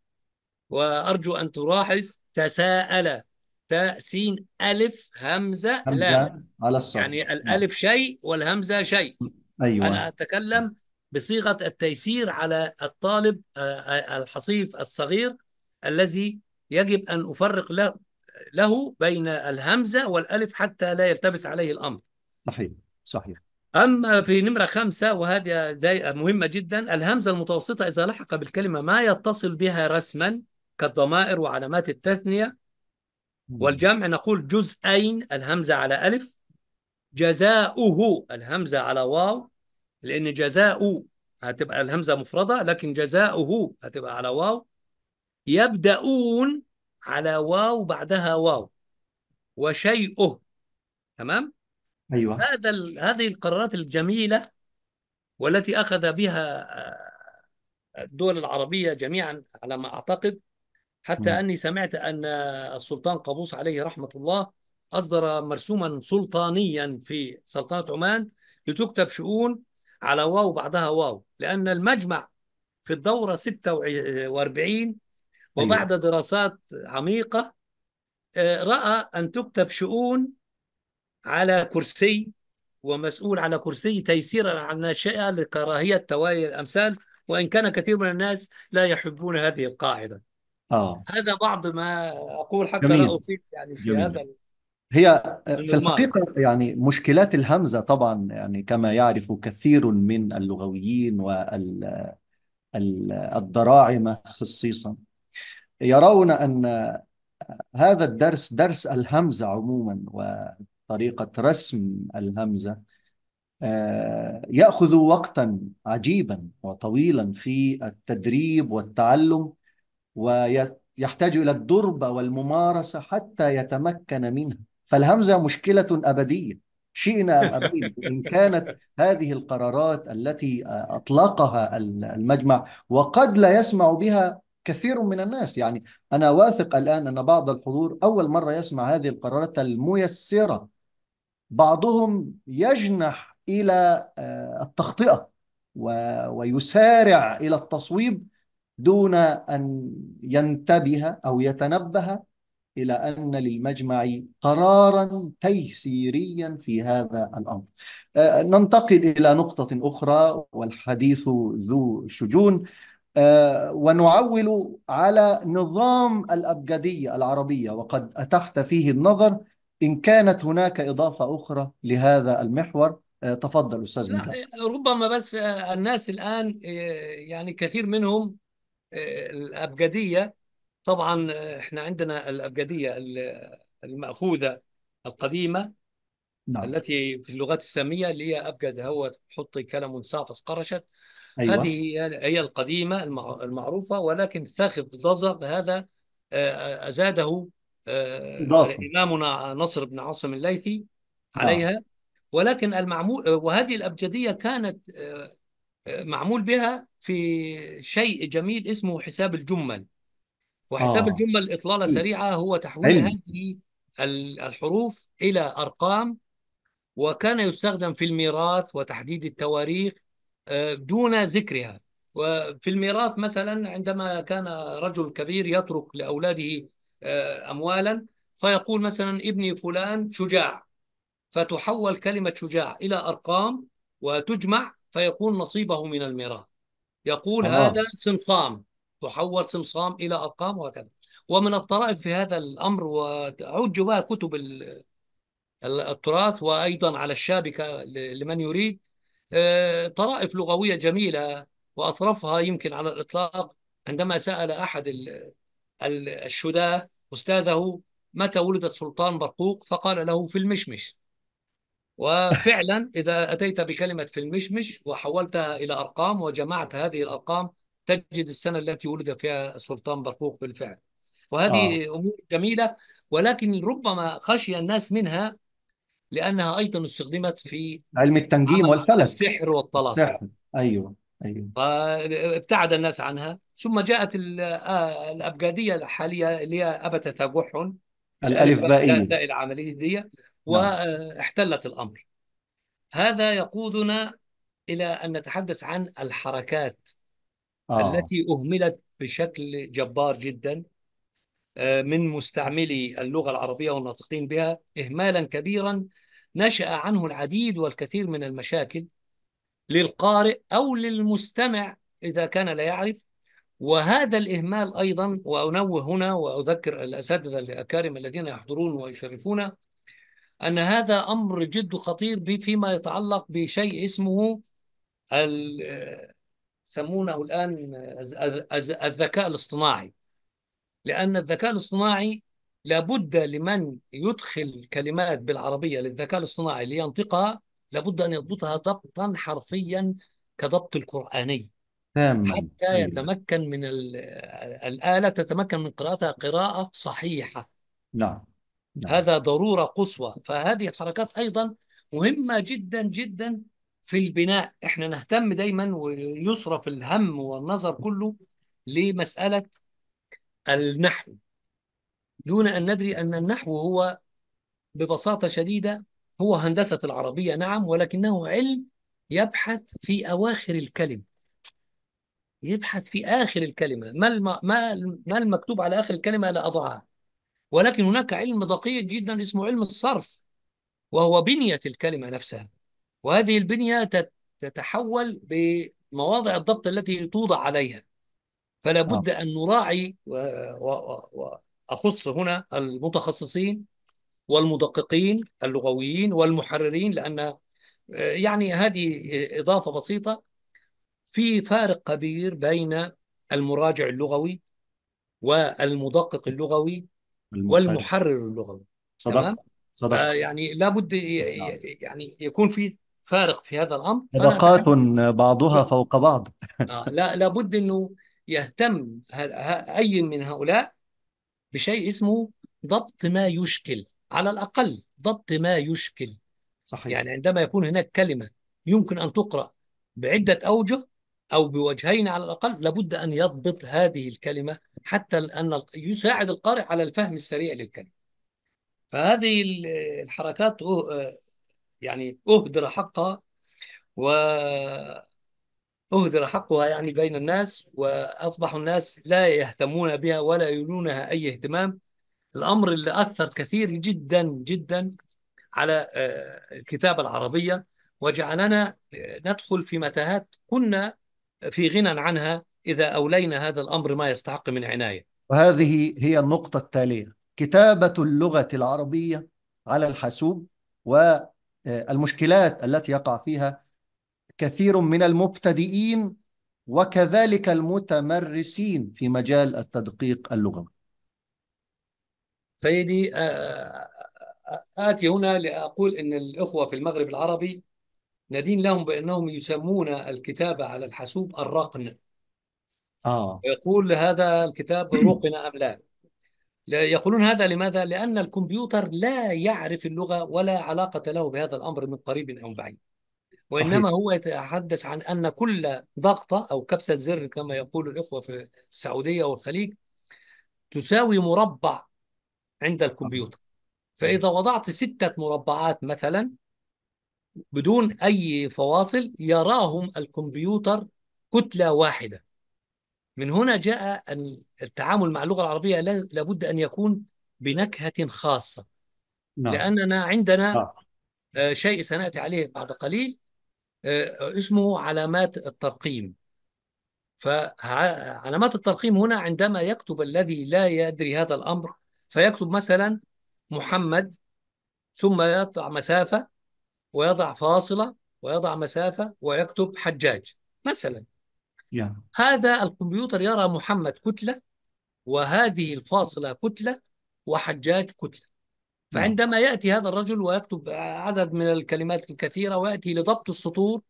وأرجو أن تلاحظ تساءل تاء سين ألف همزة, همزة لام على الصوت يعني نعم. الألف شيء والهمزة شيء أيوة. أنا أتكلم بصيغة التيسير على الطالب آه، آه، الحصيف الصغير الذي يجب أن أفرق له, له بين الهمزة والألف حتى لا يلتبس عليه الأمر صحيح صحيح أما في نمرة خمسة وهذه مهمة جدا الهمزة المتوسطة إذا لحق بالكلمة ما يتصل بها رسما كالضمائر وعلامات التثنية والجمع نقول جزئين الهمزة على ألف جزاؤه الهمزة على واو لأن جزاء هتبقى الهمزة مفردة لكن جزاؤه هتبقى على واو يبدأون على واو بعدها واو وشيئه تمام ايوه هذا هذه القرارات الجميله والتي اخذ بها الدول العربيه جميعا على ما اعتقد حتى أني سمعت أن السلطان قابوس عليه رحمة الله أصدر مرسوما سلطانيا في سلطنة عمان لتكتب شؤون على واو بعدها واو لأن المجمع في الدورة 46 أيوة. وبعد دراسات عميقة آه، رأى أن تكتب شؤون على كرسي ومسؤول على كرسي تيسيرا على الناشئة لكراهية توالي الأمثال وإن كان كثير من الناس لا يحبون هذه القاعدة اه هذا بعض ما أقول حتى لا أطيق يعني في جميل هذا هي في الحقيقة يعني مشكلات الهمزة طبعا يعني كما يعرف كثير من اللغويين وال ال- خصيصا يرون أن هذا الدرس درس الهمزة عموما وطريقة رسم الهمزة آه، يأخذ وقتا عجيبا وطويلا في التدريب والتعلم ويحتاج إلى الدربة والممارسة حتى يتمكن منها فالهمزة مشكلة أبدية شئنا أم أبينا إن كانت هذه القرارات التي أطلقها المجمع وقد لا يسمع بها كثير من الناس يعني أنا واثق الآن أن بعض الحضور أول مرة يسمع هذه القرارات الميسرة بعضهم يجنح إلى آه، التخطئة ويسارع إلى التصويب دون أن ينتبه أو يتنبه إلى أن للمجمع قرارا تيسيريا في هذا الأمر آه، ننتقل إلى نقطة أخرى والحديث ذو شجون آه، ونعول على نظام الأبجدية العربية وقد أتحت فيه النظر إن كانت هناك إضافة أخرى لهذا المحور آه، تفضل أستاذ ربما بس الناس الآن يعني كثير منهم الأبجدية طبعا آه، احنا عندنا الأبجدية المأخوذة القديمة نعم. التي في اللغات السامية اللي هي أبجد هو حطي كلام صافس قرشت أيوة. هذه هي القديمة المعروفة ولكن ثاخب ضزر هذا آه، زاده آه، إمامنا نصر بن عاصم الليثي نعم. عليها ولكن المعمول وهذه الأبجدية كانت معمول بها في شيء جميل اسمه حساب الجمل وحساب آه. الجمل إطلالة إيه. سريعة هو تحويل علم. هذه الحروف إلى أرقام وكان يستخدم في الميراث وتحديد التواريخ آه، دون ذكرها وفي الميراث مثلا عندما كان رجل كبير يترك لأولاده آه، أموالا فيقول مثلا ابني فلان شجاع فتحول كلمة شجاع إلى أرقام وتجمع فيكون نصيبه من الميراث يقول آه. هذا سمصام تحول سمصام إلى أرقام وهكذا ومن الطرائف في هذا الأمر وعج بها كتب التراث وأيضا على الشابكة لمن يريد آه، طرائف لغوية جميلة وأطرفها يمكن على الإطلاق عندما سأل أحد الشداة أستاذه متى ولد السلطان برقوق فقال له في المشمش وفعلا إذا أتيت بكلمة في المشمش وحولتها إلى أرقام وجمعت هذه الأرقام تجد السنة التي ولد فيها السلطان برقوق بالفعل وهذه آه. أمور جميلة ولكن ربما خشي الناس منها لأنها أيضا استخدمت في علم التنجيم والفلك السحر والطلاسم السحر أيوه أيوه فابتعد الناس عنها ثم جاءت آه، الأبجدية الحالية اللي هي أبت الالف يعني بائيه العملية دي نعم. واحتلت الامر هذا يقودنا الى ان نتحدث عن الحركات آه. التي اهملت بشكل جبار جدا آه، من مستعملي اللغه العربيه والناطقين بها اهمالا كبيرا نشا عنه العديد والكثير من المشاكل للقارئ او للمستمع اذا كان لا يعرف وهذا الاهمال ايضا وانوه هنا واذكر الاساتذه الاكارم الذين يحضرون ويشرفون أن هذا أمر جد خطير فيما يتعلق بشيء اسمه يسمونه الآن الذكاء الاصطناعي لأن الذكاء الاصطناعي لابد لمن يدخل كلمات بالعربية للذكاء الاصطناعي لينطقها لابد أن يضبطها ضبطا حرفيا كضبط القرآني تمام حتى أيوة. يتمكن من الآلة تتمكن من قراءتها قراءة صحيحة نعم نعم. هذا ضرورة قصوى فهذه الحركات أيضا مهمة جدا جدا في البناء احنا نهتم دايما ويصرف الهم والنظر كله لمسألة النحو دون أن ندري أن النحو هو ببساطة شديدة هو هندسة العربية نعم ولكنه علم يبحث في أواخر الكلمة يبحث في آخر الكلمة ما, الم... ما... ما المكتوب على آخر الكلمة لا أضعها ولكن هناك علم دقيق جدا اسمه علم الصرف وهو بنية الكلمة نفسها وهذه البنية تتحول بمواضع الضبط التي توضع عليها فلا بد آه. أن نراعي وأخص هنا المتخصصين والمدققين اللغويين والمحررين لأن يعني هذه إضافة بسيطة في فارق كبير بين المراجع اللغوي والمدقق اللغوي والمحرر اللغوي صدق تمام آه، يعني لابد نعم. ي- يعني يكون في فارق في هذا الأمر طبقات بعضها بعضها نعم. فوق بعض آه لا لابد أنه يهتم ه- ه- أي من هؤلاء بشيء اسمه ضبط ما يشكل على الأقل ضبط ما يشكل صحيح يعني عندما يكون هناك كلمة يمكن أن تقرأ بعدة أوجه أو بوجهين على الأقل لابد أن يضبط هذه الكلمة حتى أن يساعد القارئ على الفهم السريع للكلمة فهذه الحركات أه، أه، يعني أهدر حقها و أهدر حقها يعني بين الناس وأصبح الناس لا يهتمون بها ولا يولونها أي اهتمام الأمر اللي أثر كثير جدا جدا على أه، الكتابة العربية وجعلنا ندخل في متاهات كنا في غنى عنها إذا أولينا هذا الأمر ما يستحق من عناية وهذه هي النقطة التالية كتابة اللغة العربية على الحاسوب والمشكلات آه، التي يقع فيها كثير من المبتدئين وكذلك المتمرسين في مجال التدقيق اللغوي سيدي آه، آه، آتي هنا لأقول أن الإخوة في المغرب العربي ندين لهم بأنهم يسمون الكتابة على الحاسوب الرقن آه ويقول هذا الكتاب رقم أم لا يقولون هذا لماذا؟ لأن الكمبيوتر لا يعرف اللغة ولا علاقة له بهذا الأمر من قريب أو بعيد وإنما صحيح. هو يتحدث عن أن كل ضغطة أو كبسة زر كما يقول الإخوة في السعودية والخليج تساوي مربع عند الكمبيوتر فإذا وضعت ستة مربعات مثلا بدون أي فواصل يراهم الكمبيوتر كتلة واحدة من هنا جاء أن التعامل مع اللغة العربية لابد أن يكون بنكهة خاصة نعم. لأننا عندنا نعم. آه، شيء سنأتي عليه بعد قليل آه، اسمه علامات الترقيم فعلامات الترقيم هنا عندما يكتب الذي لا يدري هذا الأمر فيكتب مثلا محمد ثم يضع مسافة ويضع فاصلة ويضع مسافة ويكتب حجاج مثلا yeah. هذا الكمبيوتر يرى محمد كتلة وهذه الفاصلة كتلة وحجاج كتلة فعندما يأتي هذا الرجل ويكتب عدد من الكلمات الكثيرة ويأتي لضبط السطور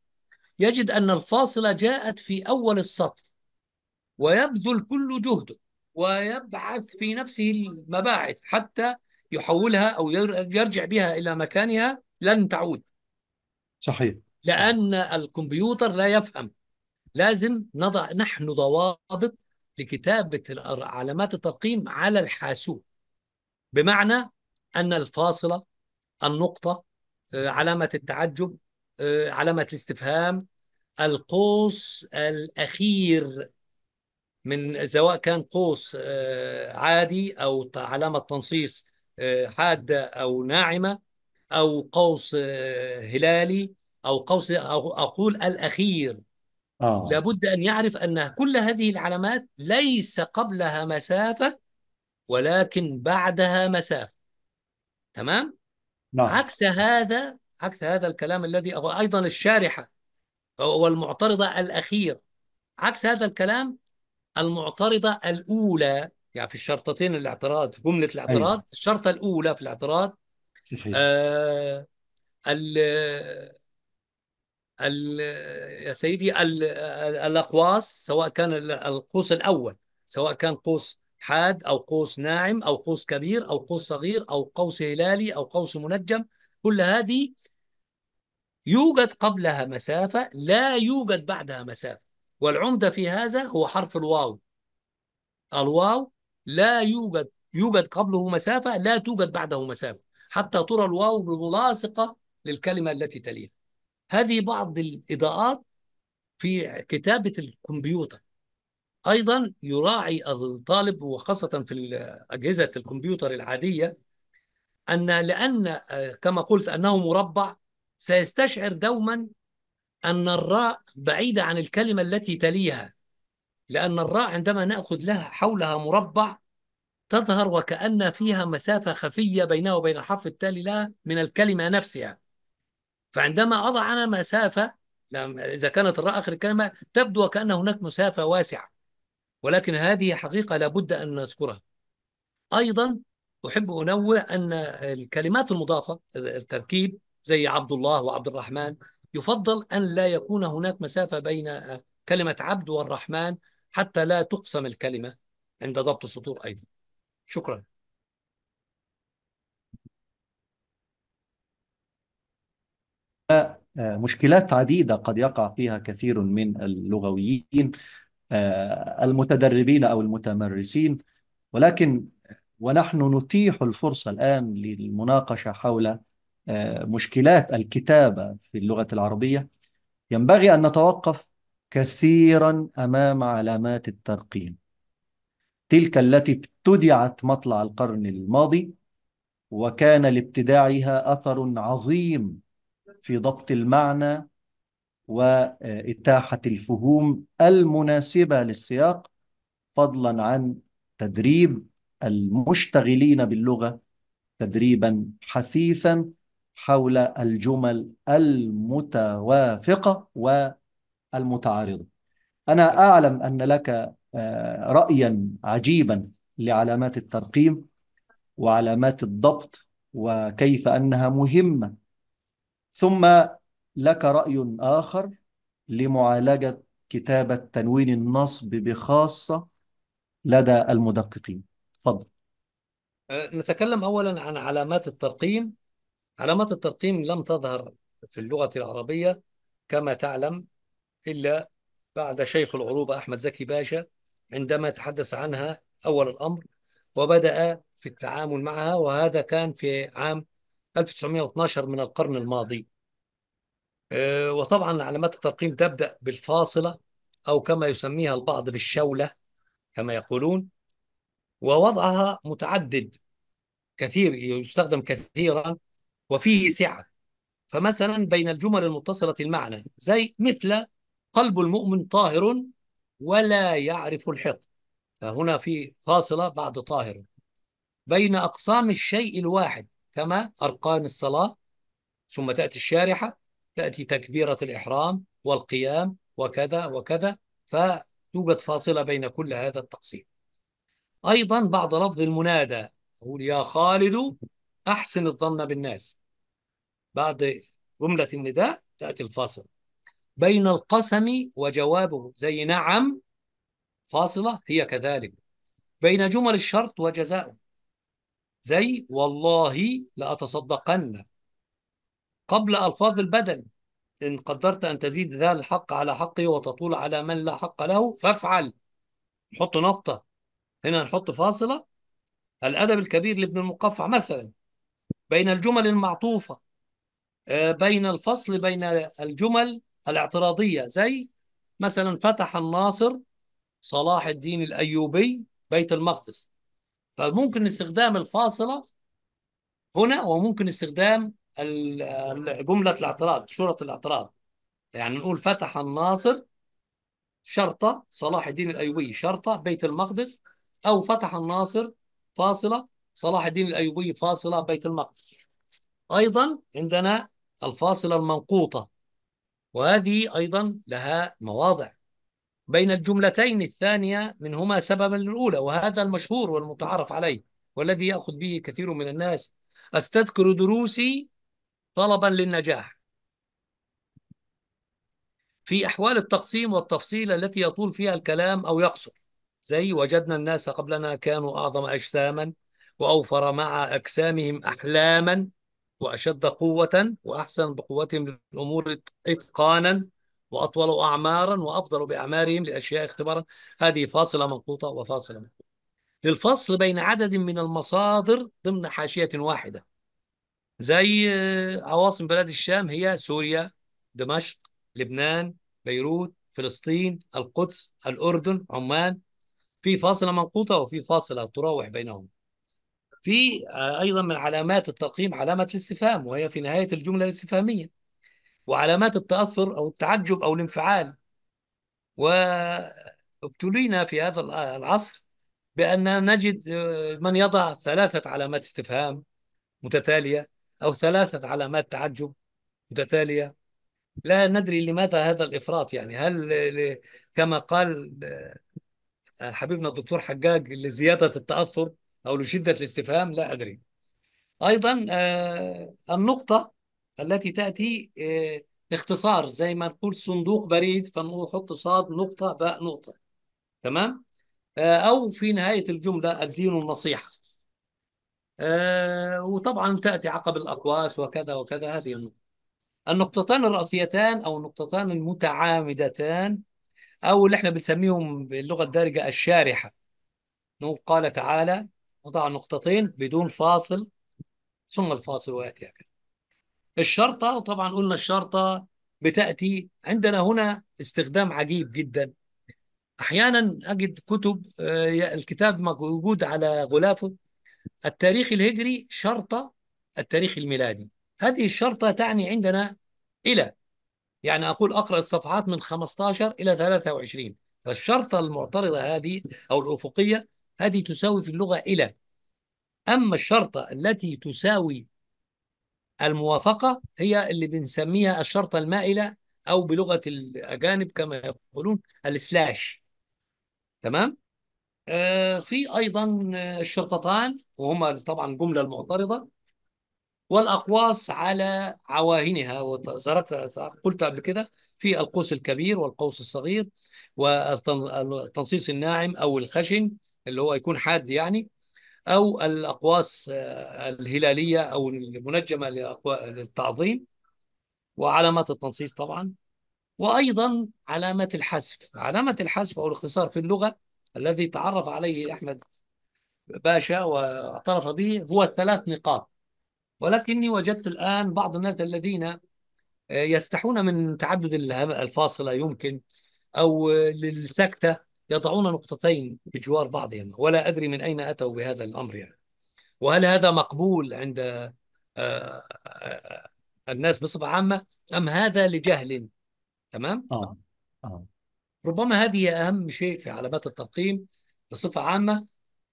يجد أن الفاصلة جاءت في أول السطر ويبذل كل جهده ويبحث في نفسه المباعث حتى يحولها أو يرجع بها إلى مكانها لن تعود صحيح لأن الكمبيوتر لا يفهم لازم نضع نحن ضوابط لكتابة علامات الترقيم على الحاسوب بمعنى أن الفاصلة النقطة آه، علامة التعجب آه، علامة الاستفهام القوس الأخير من سواء كان قوس آه، عادي أو علامة تنصيص حادة أو ناعمة أو قوس هلالي أو قوس أقول الأخير آه. لابد أن يعرف أن كل هذه العلامات ليس قبلها مسافة ولكن بعدها مسافة تمام؟ نعم. عكس هذا عكس هذا الكلام الذي أيضا الشارحة والمعترضة الأخيرة عكس هذا الكلام المعترضة الأولى يعني في الشرطتين الاعتراض في جملة الاعتراض أيوة. الشرطة الأولى في الاعتراض آه يا سيدي الأقواس سواء كان القوس الأول سواء كان قوس حاد أو قوس ناعم أو قوس كبير أو قوس صغير أو قوس هلالي أو قوس منجم كل هذه يوجد قبلها مسافة لا يوجد بعدها مسافة والعمدة في هذا هو حرف الواو الواو لا يوجد يوجد قبله مسافة لا توجد بعده مسافة حتى ترى الواو ملاصقه للكلمة التي تليها هذه بعض الإضاءات في كتابة الكمبيوتر أيضا يراعي الطالب وخاصة في أجهزة الكمبيوتر العادية أن لأن كما قلت أنه مربع سيستشعر دوما أن الراء بعيدة عن الكلمة التي تليها لأن الراء عندما نأخذ لها حولها مربع تظهر وكأن فيها مسافة خفية بينها وبين الحرف التالي لها من الكلمة نفسها فعندما أضع أنا مسافة إذا كانت الراء آخر الكلمة تبدو وكأن هناك مسافة واسعة ولكن هذه حقيقة لابد أن نذكرها أيضا أحب أنوه أن الكلمات المضافة التركيب زي عبد الله وعبد الرحمن يفضل أن لا يكون هناك مسافة بين كلمة عبد والرحمن حتى لا تقسم الكلمة عند ضبط السطور أيضا شكرا مشكلات عديدة قد يقع فيها كثير من اللغويين آه، المتدربين أو المتمرسين ولكن ونحن نتيح الفرصة الآن للمناقشة حول آه، مشكلات الكتابة في اللغة العربية ينبغي أن نتوقف كثيرا أمام علامات الترقيم تلك التي ابتدعت مطلع القرن الماضي وكان لابتداعها أثر عظيم في ضبط المعنى واتاحه الفهوم المناسبه للسياق فضلا عن تدريب المشتغلين باللغه تدريبا حثيثا حول الجمل المتوافقه والمتعارضه انا اعلم ان لك آه، رايا عجيبا لعلامات الترقيم وعلامات الضبط وكيف انها مهمه ثم لك رأي آخر لمعالجة كتابة تنوين النصب بخاصة لدى المدققين تفضل أه، نتكلم أولا عن علامات الترقيم علامات الترقيم لم تظهر في اللغة العربية كما تعلم إلا بعد شيخ العروبة أحمد زكي باشا عندما تحدث عنها أول الأمر وبدأ في التعامل معها وهذا كان في عام 1912 من القرن الماضي آه، وطبعا علامات الترقيم تبدأ بالفاصلة أو كما يسميها البعض بالشولة كما يقولون ووضعها متعدد كثير يستخدم كثيرا وفيه سعة فمثلا بين الجمل المتصلة المعنى زي مثل قلب المؤمن طاهر ولا يعرف الحق فهنا في فاصلة بعد طاهر بين أقسام الشيء الواحد كما أرقان الصلاة ثم تأتي الشارحة تأتي تكبيرة الإحرام والقيام وكذا وكذا فتوجد فاصلة بين كل هذا التقسيم أيضا بعض لفظ المنادى يقول يا خالد أحسن الظن بالناس بعد جملة النداء تأتي الفاصلة بين القسم وجوابه زي نعم فاصلة هي كذلك بين جمل الشرط وجزاؤه زي والله لأتصدقن قبل ألفاظ البدن إن قدرت أن تزيد ذا الحق على حقه وتطول على من لا حق له فافعل نحط نقطة هنا نحط فاصلة الأدب الكبير لابن المقفع مثلا بين الجمل المعطوفة آه، بين الفصل بين الجمل الاعتراضية زي مثلا فتح الناصر صلاح الدين الأيوبي بيت المقدس فممكن استخدام الفاصله هنا وممكن استخدام جمله الاعتراض شرط الاعتراض يعني نقول فتح الناصر شرطه صلاح الدين الايوبي شرطه بيت المقدس او فتح الناصر فاصله صلاح الدين الايوبي فاصله بيت المقدس ايضا عندنا الفاصله المنقوطه وهذه ايضا لها مواضع بين الجملتين الثانية منهما سببا للأولى وهذا المشهور والمتعارف عليه والذي يأخذ به كثير من الناس أستذكر دروسي طلبا للنجاح في أحوال التقسيم والتفصيل التي يطول فيها الكلام أو يقصر زي وجدنا الناس قبلنا كانوا أعظم أجساما وأوفر مع أجسامهم أحلاما وأشد قوة وأحسن بقوتهم للأمور إتقانا وأطول أعمارا وأفضل بأعمارهم لأشياء اختبارا هذه فاصلة منقوطة وفاصلة منقوطة للفصل بين عدد من المصادر ضمن حاشية واحدة زي آه، عواصم بلاد الشام هي سوريا دمشق لبنان بيروت فلسطين القدس الأردن عمان في فاصلة منقوطة وفي فاصلة تراوح بينهم في آه، أيضا من علامات الترقيم علامة الاستفهام وهي في نهاية الجملة الاستفهامية وعلامات التأثر أو التعجب أو الانفعال وابتلينا في هذا العصر بأن نجد آه، من يضع ثلاثة علامات استفهام متتالية أو ثلاثة علامات تعجب متتالية لا ندري لماذا هذا الإفراط يعني هل كما قال آه، حبيبنا الدكتور حجاج لزيادة التأثر أو لشدة الاستفهام لا أدري أيضا آه، النقطة التي تأتي آه، باختصار زي ما نقول صندوق بريد فنحط صاد نقطة باء نقطة تمام آه، أو في نهاية الجملة الدين النصيحة آه، وطبعا تأتي عقب الأقواس وكذا وكذا هذه النقطة النقطتان الرأسيتان أو النقطتان المتعامدتان أو اللي احنا بنسميهم باللغة الدارجة الشارحة قال تعالى وضع نقطتين بدون فاصل ثم الفاصل ويأتي هكذا الشرطه وطبعا قلنا الشرطه بتاتي عندنا هنا استخدام عجيب جدا احيانا اجد كتب آه، الكتاب موجود على غلافه التاريخ الهجري شرطه التاريخ الميلادي هذه الشرطه تعني عندنا الى يعني اقول اقرا الصفحات من 15 الى 23 فالشرطه المعترضه هذه او الافقيه هذه تساوي في اللغه الى اما الشرطه التي تساوي الموافقة هي اللي بنسميها الشرطة المائلة أو بلغة الأجانب كما يقولون السلاش تمام آه في أيضا الشرطتان وهما طبعا الجملة المعترضة والأقواس على عواهنها وذكرت قلت قبل كده في القوس الكبير والقوس الصغير والتنصيص الناعم أو الخشن اللي هو يكون حاد يعني أو الأقواس آه، الهلالية أو المنجمة للتعظيم وعلامات التنصيص طبعا وأيضا علامات الحذف علامة الحذف أو الاختصار في اللغة الذي تعرف عليه أحمد باشا واعترف به هو الثلاث نقاط ولكني وجدت الآن بعض الناس الذين آه، يستحون من تعدد الفاصلة يمكن أو آه، للسكتة يضعون نقطتين بجوار بعضهم ولا أدري من أين أتوا بهذا الأمر يعني وهل هذا مقبول عند آه، آه، الناس بصفة عامة أم هذا لجهل تمام؟ آه. آه. ربما هذه أهم شيء في علامات الترقيم بصفة عامة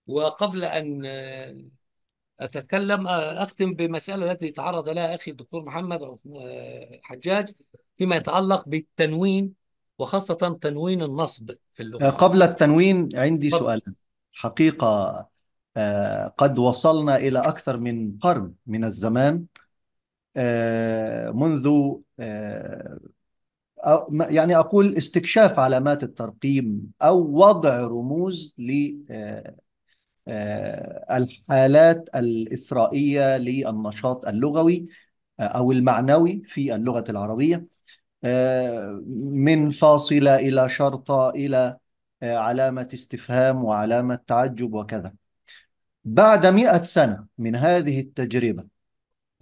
وقبل أن آه، أتكلم أختم بمسألة التي تعرض لها أخي الدكتور محمد حجاج فيما يتعلق بالتنوين وخاصة تنوين النصب في آه، اللغة قبل التنوين عندي سؤال حقيقة آه، قد وصلنا إلى أكثر من قرن من الزمان آه، منذ يعني أقول استكشاف علامات الترقيم أو وضع رموز للحالات الإثرائية للنشاط اللغوي أو المعنوي في اللغة العربية آه، من فاصلة إلى شرطة إلى آه، علامة استفهام وعلامة تعجب وكذا بعد مئة سنة من هذه التجربة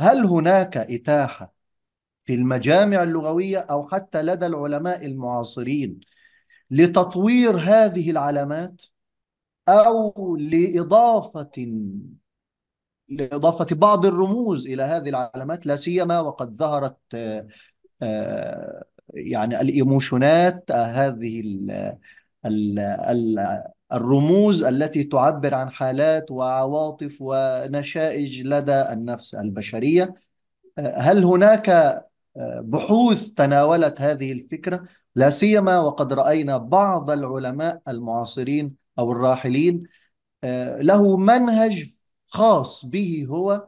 هل هناك إتاحة في المجامع اللغوية أو حتى لدى العلماء المعاصرين لتطوير هذه العلامات أو لإضافة لإضافة بعض الرموز إلى هذه العلامات لا سيما وقد ظهرت آه، آه، يعني الايموشنات آه، هذه ال ال الـ الرموز التي تعبر عن حالات وعواطف ونشائج لدى النفس البشريه آه، هل هناك بحوث تناولت هذه الفكره لا سيما وقد راينا بعض العلماء المعاصرين او الراحلين له منهج خاص به هو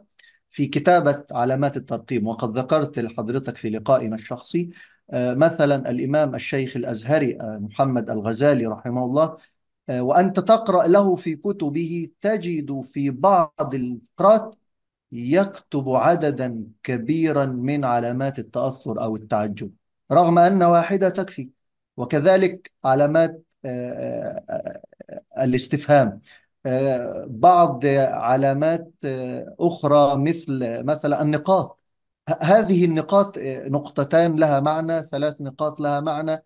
في كتابة علامات الترقيم وقد ذكرت لحضرتك في لقائنا الشخصي آه، مثلا الإمام الشيخ الأزهري آه، محمد الغزالي رحمه الله آه، وأنت تقرأ له في كتبه تجد في بعض الفقرات يكتب عددا كبيرا من علامات التأثر أو التعجب رغم أن واحدة تكفي وكذلك علامات الاستفهام بعض علامات أخرى مثل مثلا النقاط هذه النقاط آه، نقطتان لها معنى ثلاث نقاط لها معنى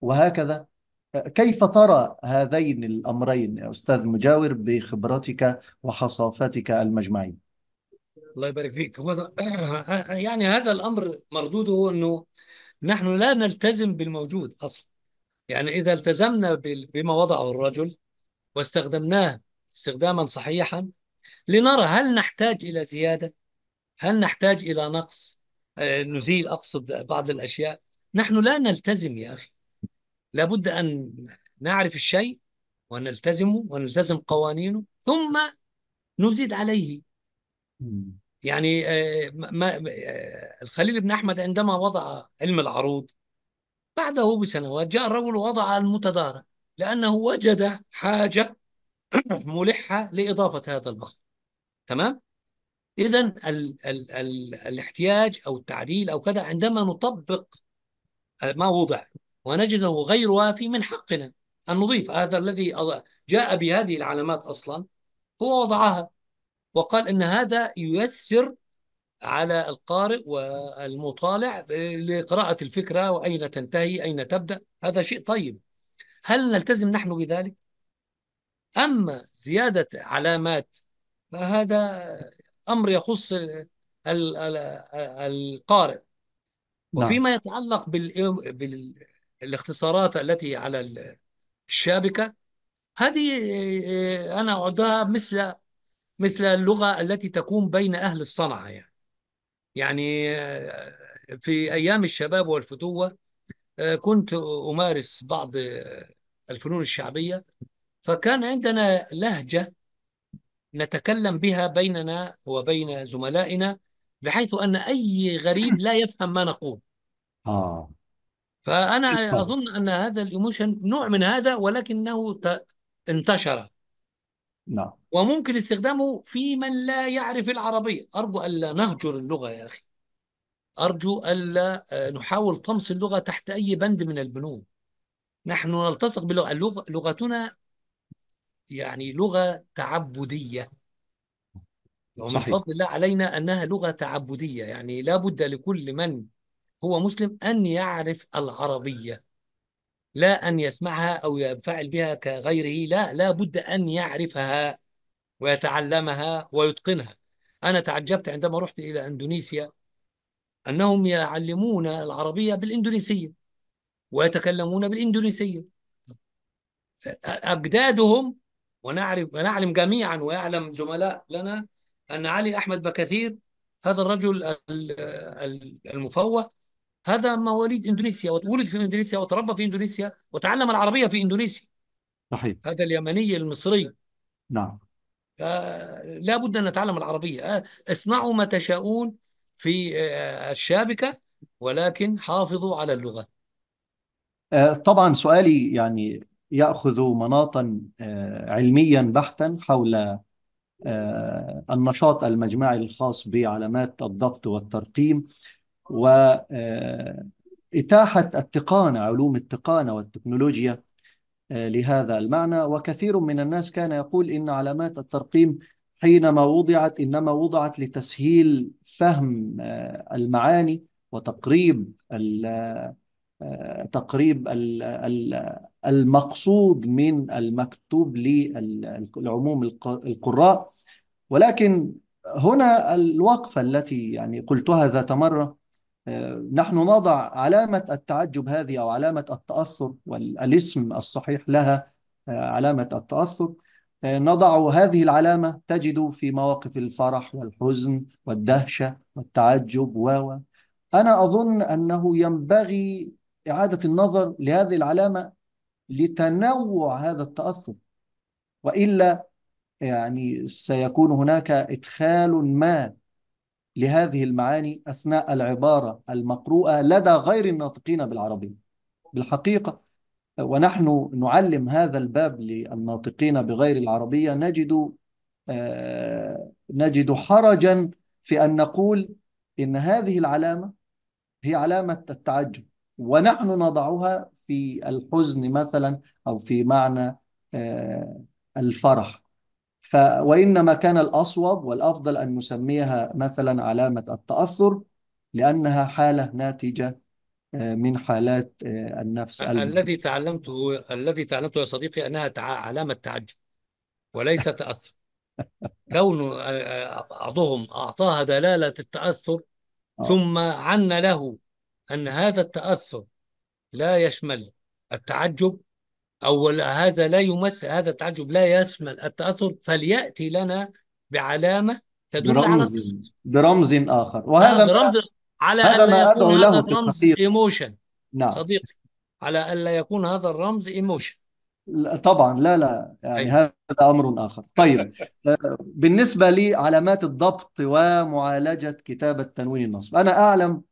وهكذا كيف ترى هذين الأمرين يا أستاذ مجاور بخبرتك وحصافتك المجمعين الله يبارك فيك هو يعني هذا الأمر مردوده هو أنه نحن لا نلتزم بالموجود أصلا يعني إذا التزمنا بما وضعه الرجل واستخدمناه استخداما صحيحا لنرى هل نحتاج إلى زيادة هل نحتاج إلى نقص آه، نزيل أقصد بعض الأشياء نحن لا نلتزم يا أخي لابد أن نعرف الشيء ونلتزمه ونلتزم قوانينه ثم نزيد عليه يعني آه، ما آه، الخليل بن أحمد عندما وضع علم العروض بعده بسنوات جاء الرجل ووضع المتدارك لأنه وجد حاجة ملحه لاضافه هذا البخار تمام اذا ال ال ال الاحتياج او التعديل او كذا عندما نطبق ما وضع ونجده غير وافي من حقنا ان نضيف هذا الذي جاء بهذه العلامات اصلا هو وضعها وقال ان هذا ييسر على القارئ والمطالع لقراءة الفكرة وأين تنتهي أين تبدأ هذا شيء طيب هل نلتزم نحن بذلك؟ أما زيادة علامات فهذا أمر يخص القارئ وفيما نعم. يتعلق بالاختصارات التي على الشابكة هذه أنا أعدها مثل مثل اللغة التي تكون بين أهل الصنعة يعني يعني في أيام الشباب والفتوة كنت أمارس بعض الفنون الشعبية فكان عندنا لهجة نتكلم بها بيننا وبين زملائنا بحيث أن أي غريب لا يفهم ما نقول آه. فأنا أظن أن هذا الإيموشن نوع من هذا ولكنه انتشر نعم وممكن استخدامه في من لا يعرف العربية أرجو ألا نهجر اللغة يا أخي أرجو ألا آه، نحاول طمس اللغة تحت أي بند من البنود نحن نلتصق باللغة لغتنا يعني لغة تعبدية ومن صحيح. فضل الله علينا أنها لغة تعبدية يعني لا بد لكل من هو مسلم أن يعرف العربية لا أن يسمعها أو ينفعل بها كغيره لا لا بد أن يعرفها ويتعلمها ويتقنها أنا تعجبت عندما رحت إلى أندونيسيا أنهم يعلمون العربية بالإندونيسية ويتكلمون بالإندونيسية أجدادهم ونعرف ونعلم جميعا ويعلم زملاء لنا أن علي أحمد بكثير هذا الرجل المفوه هذا مواليد اندونيسيا وولد في اندونيسيا وتربى في اندونيسيا وتعلم العربيه في اندونيسيا صحيح هذا اليمني المصري نعم آه، لا بد ان نتعلم العربيه اصنعوا آه، ما تشاءون في آه، الشابكه ولكن حافظوا على اللغه طبعا سؤالي يعني ياخذ مناطا آه، علميا بحتا حول آه، النشاط المجمعي الخاص بعلامات الضبط والترقيم وإتاحة آه، التقانة علوم التقانة والتكنولوجيا لهذا المعنى وكثير من الناس كان يقول إن علامات الترقيم حينما وضعت إنما وضعت لتسهيل فهم المعاني وتقريب تقريب المقصود من المكتوب لعموم القراء ولكن هنا الوقفة التي يعني قلتها ذات مرة آه، نحن نضع علامة التعجب هذه أو علامة التأثر والاسم الصحيح لها آه، علامة التأثر آه، نضع هذه العلامة تجد في مواقف الفرح والحزن والدهشة والتعجب و أنا أظن أنه ينبغي إعادة النظر لهذه العلامة لتنوع هذا التأثر وإلا يعني سيكون هناك إدخال ما لهذه المعاني أثناء العبارة المقروءة لدى غير الناطقين بالعربية بالحقيقة ونحن نعلم هذا الباب للناطقين بغير العربية نجد آه، نجد حرجا في أن نقول إن هذه العلامة هي علامة التعجب ونحن نضعها في الحزن مثلا أو في معنى آه، الفرح ف وإنما كان الأصوب والأفضل أن نسميها مثلا علامة التأثر لأنها حالة ناتجة آه، من حالات آه، النفس الذي تعلمته الذي تعلمته يا صديقي أنها علامة تعجب وليس تأثر كون بعضهم أعطاها دلالة التأثر ثم عن له أن هذا التأثر لا يشمل التعجب أو هذا لا يمس هذا التعجب لا يشمل التأثر فليأتي لنا بعلامة تدل برمز على برمز آخر آه، وهذا برمز على هذا ألا نعم. يكون هذا الرمز إيموشن نعم صديقي على ألا يكون هذا الرمز إيموشن طبعا لا لا يعني هذا امر اخر طيب آه، بالنسبه لعلامات الضبط ومعالجه كتابه تنوين النصب انا اعلم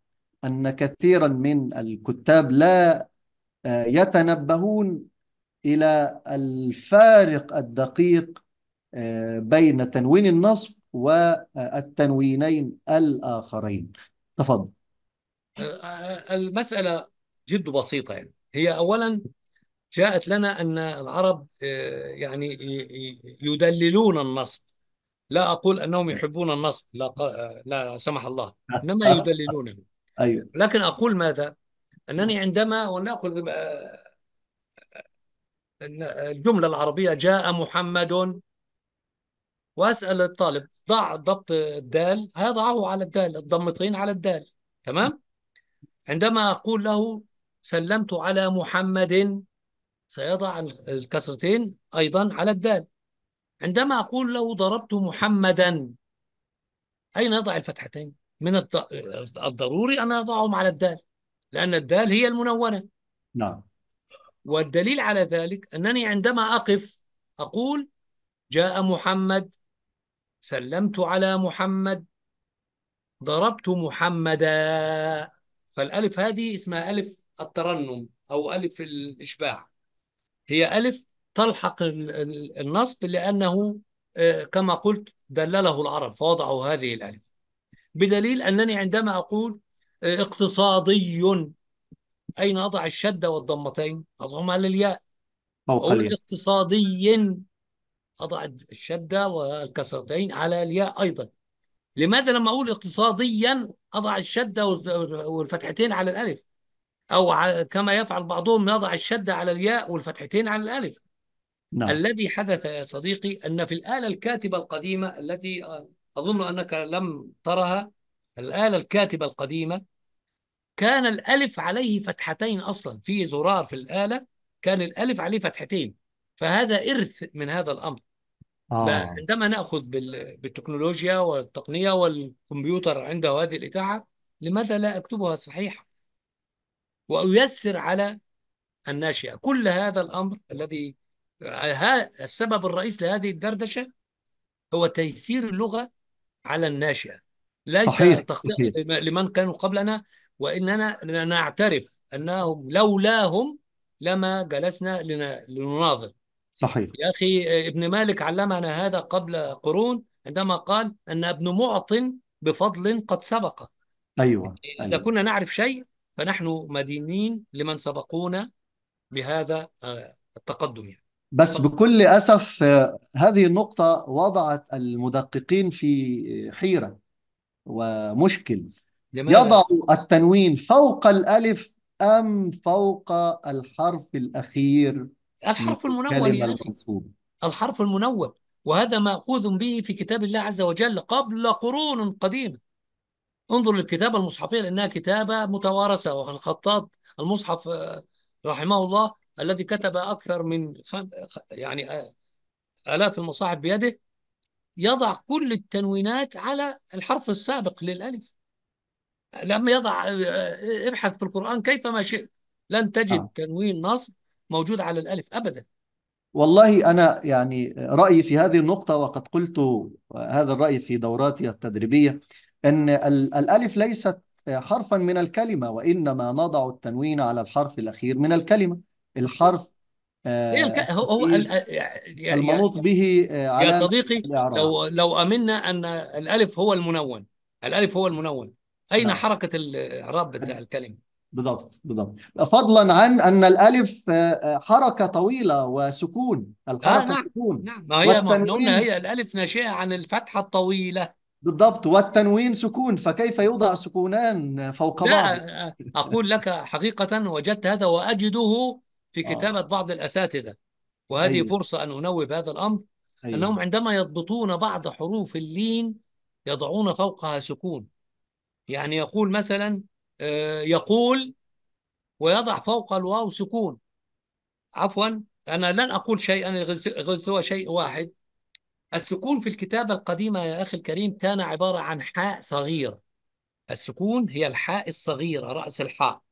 أن كثيرا من الكتاب لا آه، يتنبهون إلى الفارق الدقيق آه، بين تنوين النصب والتنوينين الآخرين تفضل آه، المسألة جد بسيطة يعني. هي أولا جاءت لنا أن العرب يعني يدللون النصب لا أقول أنهم يحبون النصب لا, لا سمح الله إنما يدللونه أيوة. لكن أقول ماذا أنني عندما ونأخذ الجملة العربية جاء محمد وأسأل الطالب ضع ضبط الدال هيضعه على الدال الضمتين على الدال تمام عندما أقول له سلمت على محمد سيضع الكسرتين أيضا على الدال عندما أقول له ضربت محمدا أين يضع الفتحتين من الضروري أن أضعهم على الدال لأن الدال هي المنونة نعم والدليل على ذلك أنني عندما أقف أقول جاء محمد سلمت على محمد ضربت محمدا فالألف هذه اسمها ألف الترنم أو ألف الإشباع هي ألف تلحق النصب لأنه آه، كما قلت دلله العرب فوضعوا هذه الألف بدليل أنني عندما أقول آه، اقتصادي أين أضع الشدة والضمتين أضعهما على الياء أقول اقتصادي أضع الشدة والكسرتين على الياء أيضا لماذا لما أقول اقتصاديا أضع الشدة والفتحتين على الألف أو كما يفعل بعضهم يضع الشدة على الياء والفتحتين على الألف نعم. الذي حدث يا صديقي أن في الآلة الكاتبة القديمة التي آه، أظن أنك لم ترها الآلة الكاتبة القديمة كان الألف عليه فتحتين أصلا في زرار في الآلة كان الألف عليه فتحتين فهذا إرث من هذا الأمر آه. عندما نأخذ بالتكنولوجيا والتقنية والكمبيوتر عنده هذه الإتاحة لماذا لا أكتبها صحيحة وأيسر على الناشئة كل هذا الأمر الذي السبب آه، الرئيس لهذه الدردشة هو تيسير اللغة على الناشئه ليس صحيح. لمن كانوا قبلنا واننا نعترف انهم لولاهم لما جلسنا لنناظر صحيح يا اخي ابن مالك علمنا هذا قبل قرون عندما قال ان ابن معط بفضل قد سبق ايوه يعني اذا أيوة. كنا نعرف شيء فنحن مدينين لمن سبقونا بهذا آه، التقدم يعني بس بكل أسف هذه النقطة وضعت المدققين في حيرة ومشكل يضع التنوين فوق الألف أم فوق الحرف الأخير الحرف المنون الحرف المنون وهذا مأخوذ به في كتاب الله عز وجل قبل قرون قديمة انظر للكتابة المصحفية لأنها كتابة متوارثة والخطاط المصحف آه، رحمه الله الذي كتب أكثر من خم... يعني آلاف المصاحف بيده يضع كل التنوينات على الحرف السابق للألف لم يضع ابحث في القرآن كيفما شئت لن تجد آه. تنوين نصب موجود على الألف أبدا والله أنا يعني رأيي في هذه النقطة وقد قلت هذا الرأي في دوراتي التدريبية أن الألف ليست حرفا من الكلمة وإنما نضع التنوين على الحرف الأخير من الكلمة الحرف إيه، آه هو هو المنوط به آه يا صديقي الإعراب. لو لو امنا ان الالف هو المنون الالف هو المنون اين نعم. حركه الاعراب بتاع الكلمه بالضبط بالضبط فضلا عن ان الالف آه، آه، حركه طويله وسكون الحركه آه نعم سكون نعم ما هي ما قلنا هي الالف ناشئه عن الفتحه الطويله بالضبط والتنوين سكون فكيف يوضع سكونان فوق بعض لا اقول لك حقيقه وجدت هذا واجده في آه. كتابة آه. بعض الأساتذة وهذه أيوه. فرصة أن أنوب هذا الأمر أيوه. أنهم عندما يضبطون بعض حروف اللين يضعون فوقها سكون يعني يقول مثلا آه، يقول ويضع فوق الواو سكون عفوا أنا لن أقول شيئا غير شيء واحد السكون في الكتابة القديمة يا أخي الكريم كان عبارة عن حاء صغير السكون هي الحاء الصغيرة رأس الحاء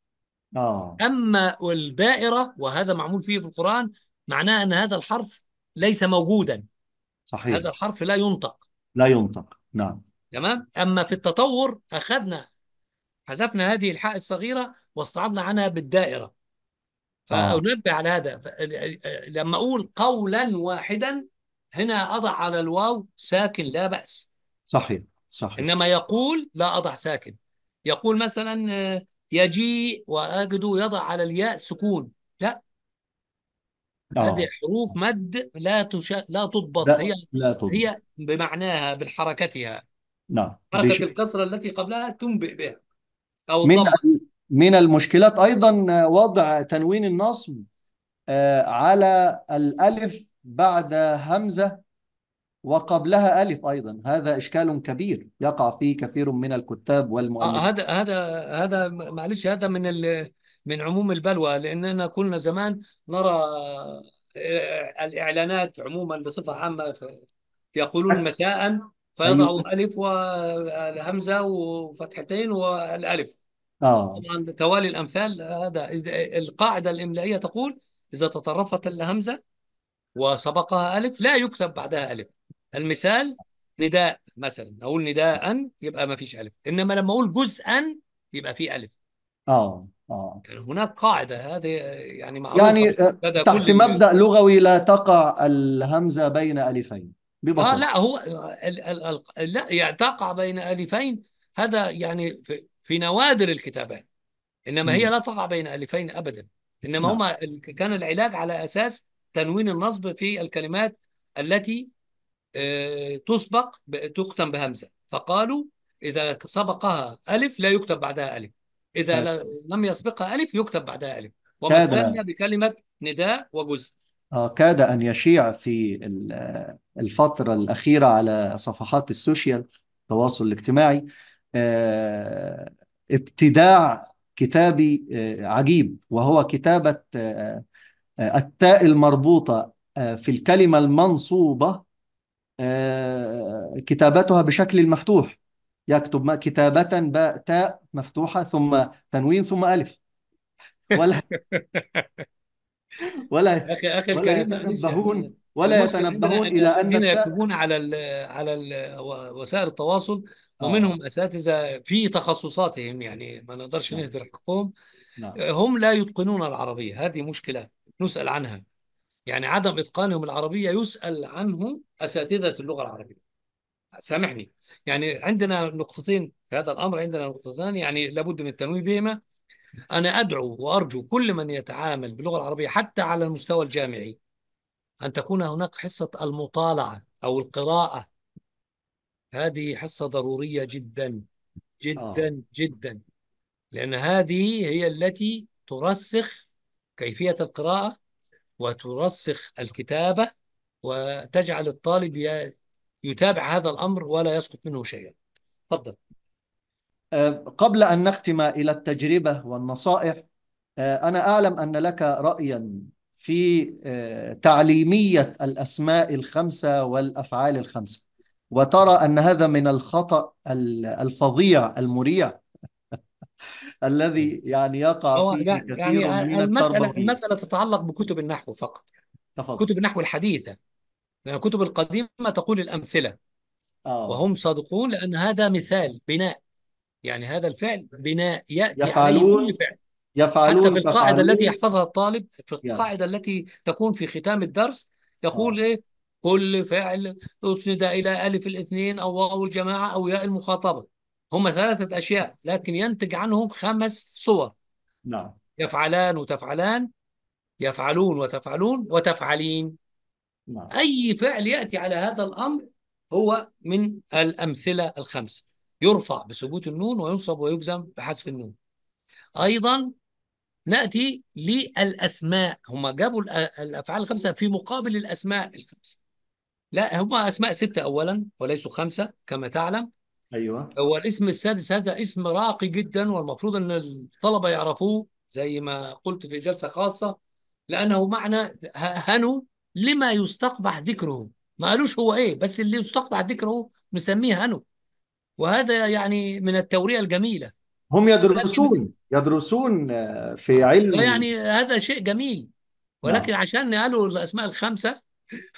اه اما الدائره وهذا معمول فيه في القران معناه ان هذا الحرف ليس موجودا صحيح هذا الحرف لا ينطق لا ينطق نعم تمام اما في التطور اخذنا حذفنا هذه الحاء الصغيره واستعضنا عنها بالدائره آه. فانبه آه. على هذا لما اقول قولا واحدا هنا اضع على الواو ساكن لا باس صحيح صحيح انما يقول لا اضع ساكن يقول مثلا آه، يجيء وأجد يضع على الياء سكون لا هذه آه. حروف مد لا تشا... لا تضبط لا. هي لا تضبط. هي بمعناها بحركتها نعم حركة بش... الكسرة التي قبلها تنبئ بها أو من من المشكلات أيضا آه، وضع تنوين النصب آه، على الألف بعد همزة وقبلها ألف أيضا هذا إشكال كبير يقع فيه كثير من الكتاب والمؤلفين آه هذا هذا هذا معلش هذا من من عموم البلوى لأننا كنا زمان نرى آه، الإعلانات عموما بصفة عامة يقولون مساء فيضعوا أيوه. ألف والهمزة وفتحتين والألف آه. طبعا توالي الأمثال هذا القاعدة الإملائية تقول إذا تطرفت الهمزة وسبقها ألف لا يكتب بعدها ألف المثال نداء مثلا اقول نداء يبقى ما فيش الف انما لما اقول جزءا يبقى في الف اه اه يعني هناك قاعده هذه يعني معروفه يعني آه، تحت مبدا لغوي لا تقع الهمزه بين الفين ببساطه اه لا هو ال ال ال لا يعني تقع بين الفين هذا يعني في, في نوادر الكتابات انما هي لا تقع بين الفين ابدا انما هم نعم. هما كان العلاج على اساس تنوين النصب في الكلمات التي آه، تسبق تختم بهمزة فقالوا إذا سبقها ألف لا يكتب بعدها ألف إذا لم يسبقها ألف يكتب بعدها ألف ومثلنا بكلمة نداء وجزء آه، كاد أن يشيع في الفترة الأخيرة على صفحات السوشيال التواصل الاجتماعي آه، ابتداع كتابي عجيب وهو كتابة التاء المربوطة في الكلمة المنصوبة آه، كتابتها بشكل المفتوح يكتب كتابة باء تاء مفتوحة ثم تنوين ثم ألف ولا ولا اخي اخي الكريم يتنبهون ولا يتنبهون الى ان الذين يكتبون على الـ على الـ وسائل التواصل آه. ومنهم اساتذه في تخصصاتهم يعني ما نقدرش نعم. نهدر حقهم نعم. هم لا يتقنون العربيه هذه مشكله نسال عنها يعني عدم إتقانهم العربية يسأل عنه أساتذة اللغة العربية سامحني يعني عندنا نقطتين في هذا الأمر عندنا نقطتان يعني لابد من التنويه بهما أنا أدعو وأرجو كل من يتعامل باللغة العربية حتى على المستوى الجامعي أن تكون هناك حصة المطالعة أو القراءة هذه حصة ضرورية جدا جدا آه. جدا لأن هذه هي التي ترسخ كيفية القراءة وترسخ الكتابة وتجعل الطالب يتابع هذا الأمر ولا يسقط منه شيئا تفضل أه، قبل أن نختم إلى التجربة والنصائح أه، أنا أعلم أن لك رأيا في أه، تعليمية الأسماء الخمسة والأفعال الخمسة وترى أن هذا من الخطأ الفظيع المريع الذي يعني يقع فيه كثير يعني من المسألة التربوي. المسألة تتعلق بكتب النحو فقط تفضل كتب النحو الحديثة لأن الكتب القديمة تقول الأمثلة أوه. وهم صادقون لأن هذا مثال بناء يعني هذا الفعل بناء يأتي عليه يفعلون كل فعل يفعلون حتى في القاعدة يفعلون. التي يحفظها الطالب في القاعدة يعني. التي تكون في ختام الدرس يقول آه. إيه كل فعل أسند إلى ألف الاثنين أو واو الجماعة أو ياء المخاطبة هم ثلاثة أشياء لكن ينتج عنهم خمس صور نعم يفعلان وتفعلان يفعلون وتفعلون وتفعلين نعم. أي فعل يأتي على هذا الأمر هو من الأمثلة الخمسة يرفع بثبوت النون وينصب ويجزم بحذف النون أيضا نأتي للأسماء هم جابوا الأفعال الخمسة في مقابل الأسماء الخمسة لا هم أسماء ستة أولا وليسوا خمسة كما تعلم ايوه هو الاسم السادس هذا اسم راقي جدا والمفروض ان الطلبه يعرفوه زي ما قلت في جلسه خاصه لانه معنى هنو لما يستقبح ذكره ما قالوش هو ايه بس اللي يستقبح ذكره نسميه هنو وهذا يعني من التوريه الجميله هم يدرسون يدرسون آه، في علم آه، يعني هذا شيء جميل ولكن نعم. عشان قالوا الاسماء الخمسه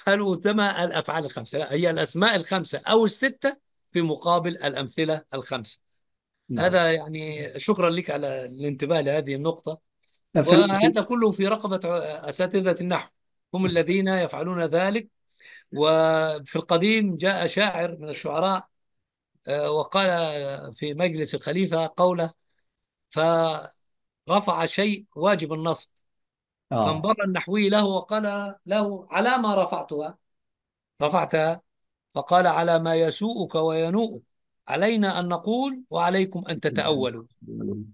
قالوا تما الافعال الخمسه لا هي الاسماء الخمسه او السته في مقابل الأمثلة الخمسة نعم. هذا يعني شكرا لك على الانتباه لهذه النقطة وهذا كله في رقبة أساتذة النحو هم نعم. الذين يفعلون ذلك وفي القديم جاء شاعر من الشعراء آه، وقال في مجلس الخليفة قوله فرفع شيء واجب النصب آه. فانبر النحوي له وقال له على ما رفعتها رفعتها فقال على ما يسوءك وينوءك علينا أن نقول وعليكم أن تتأولوا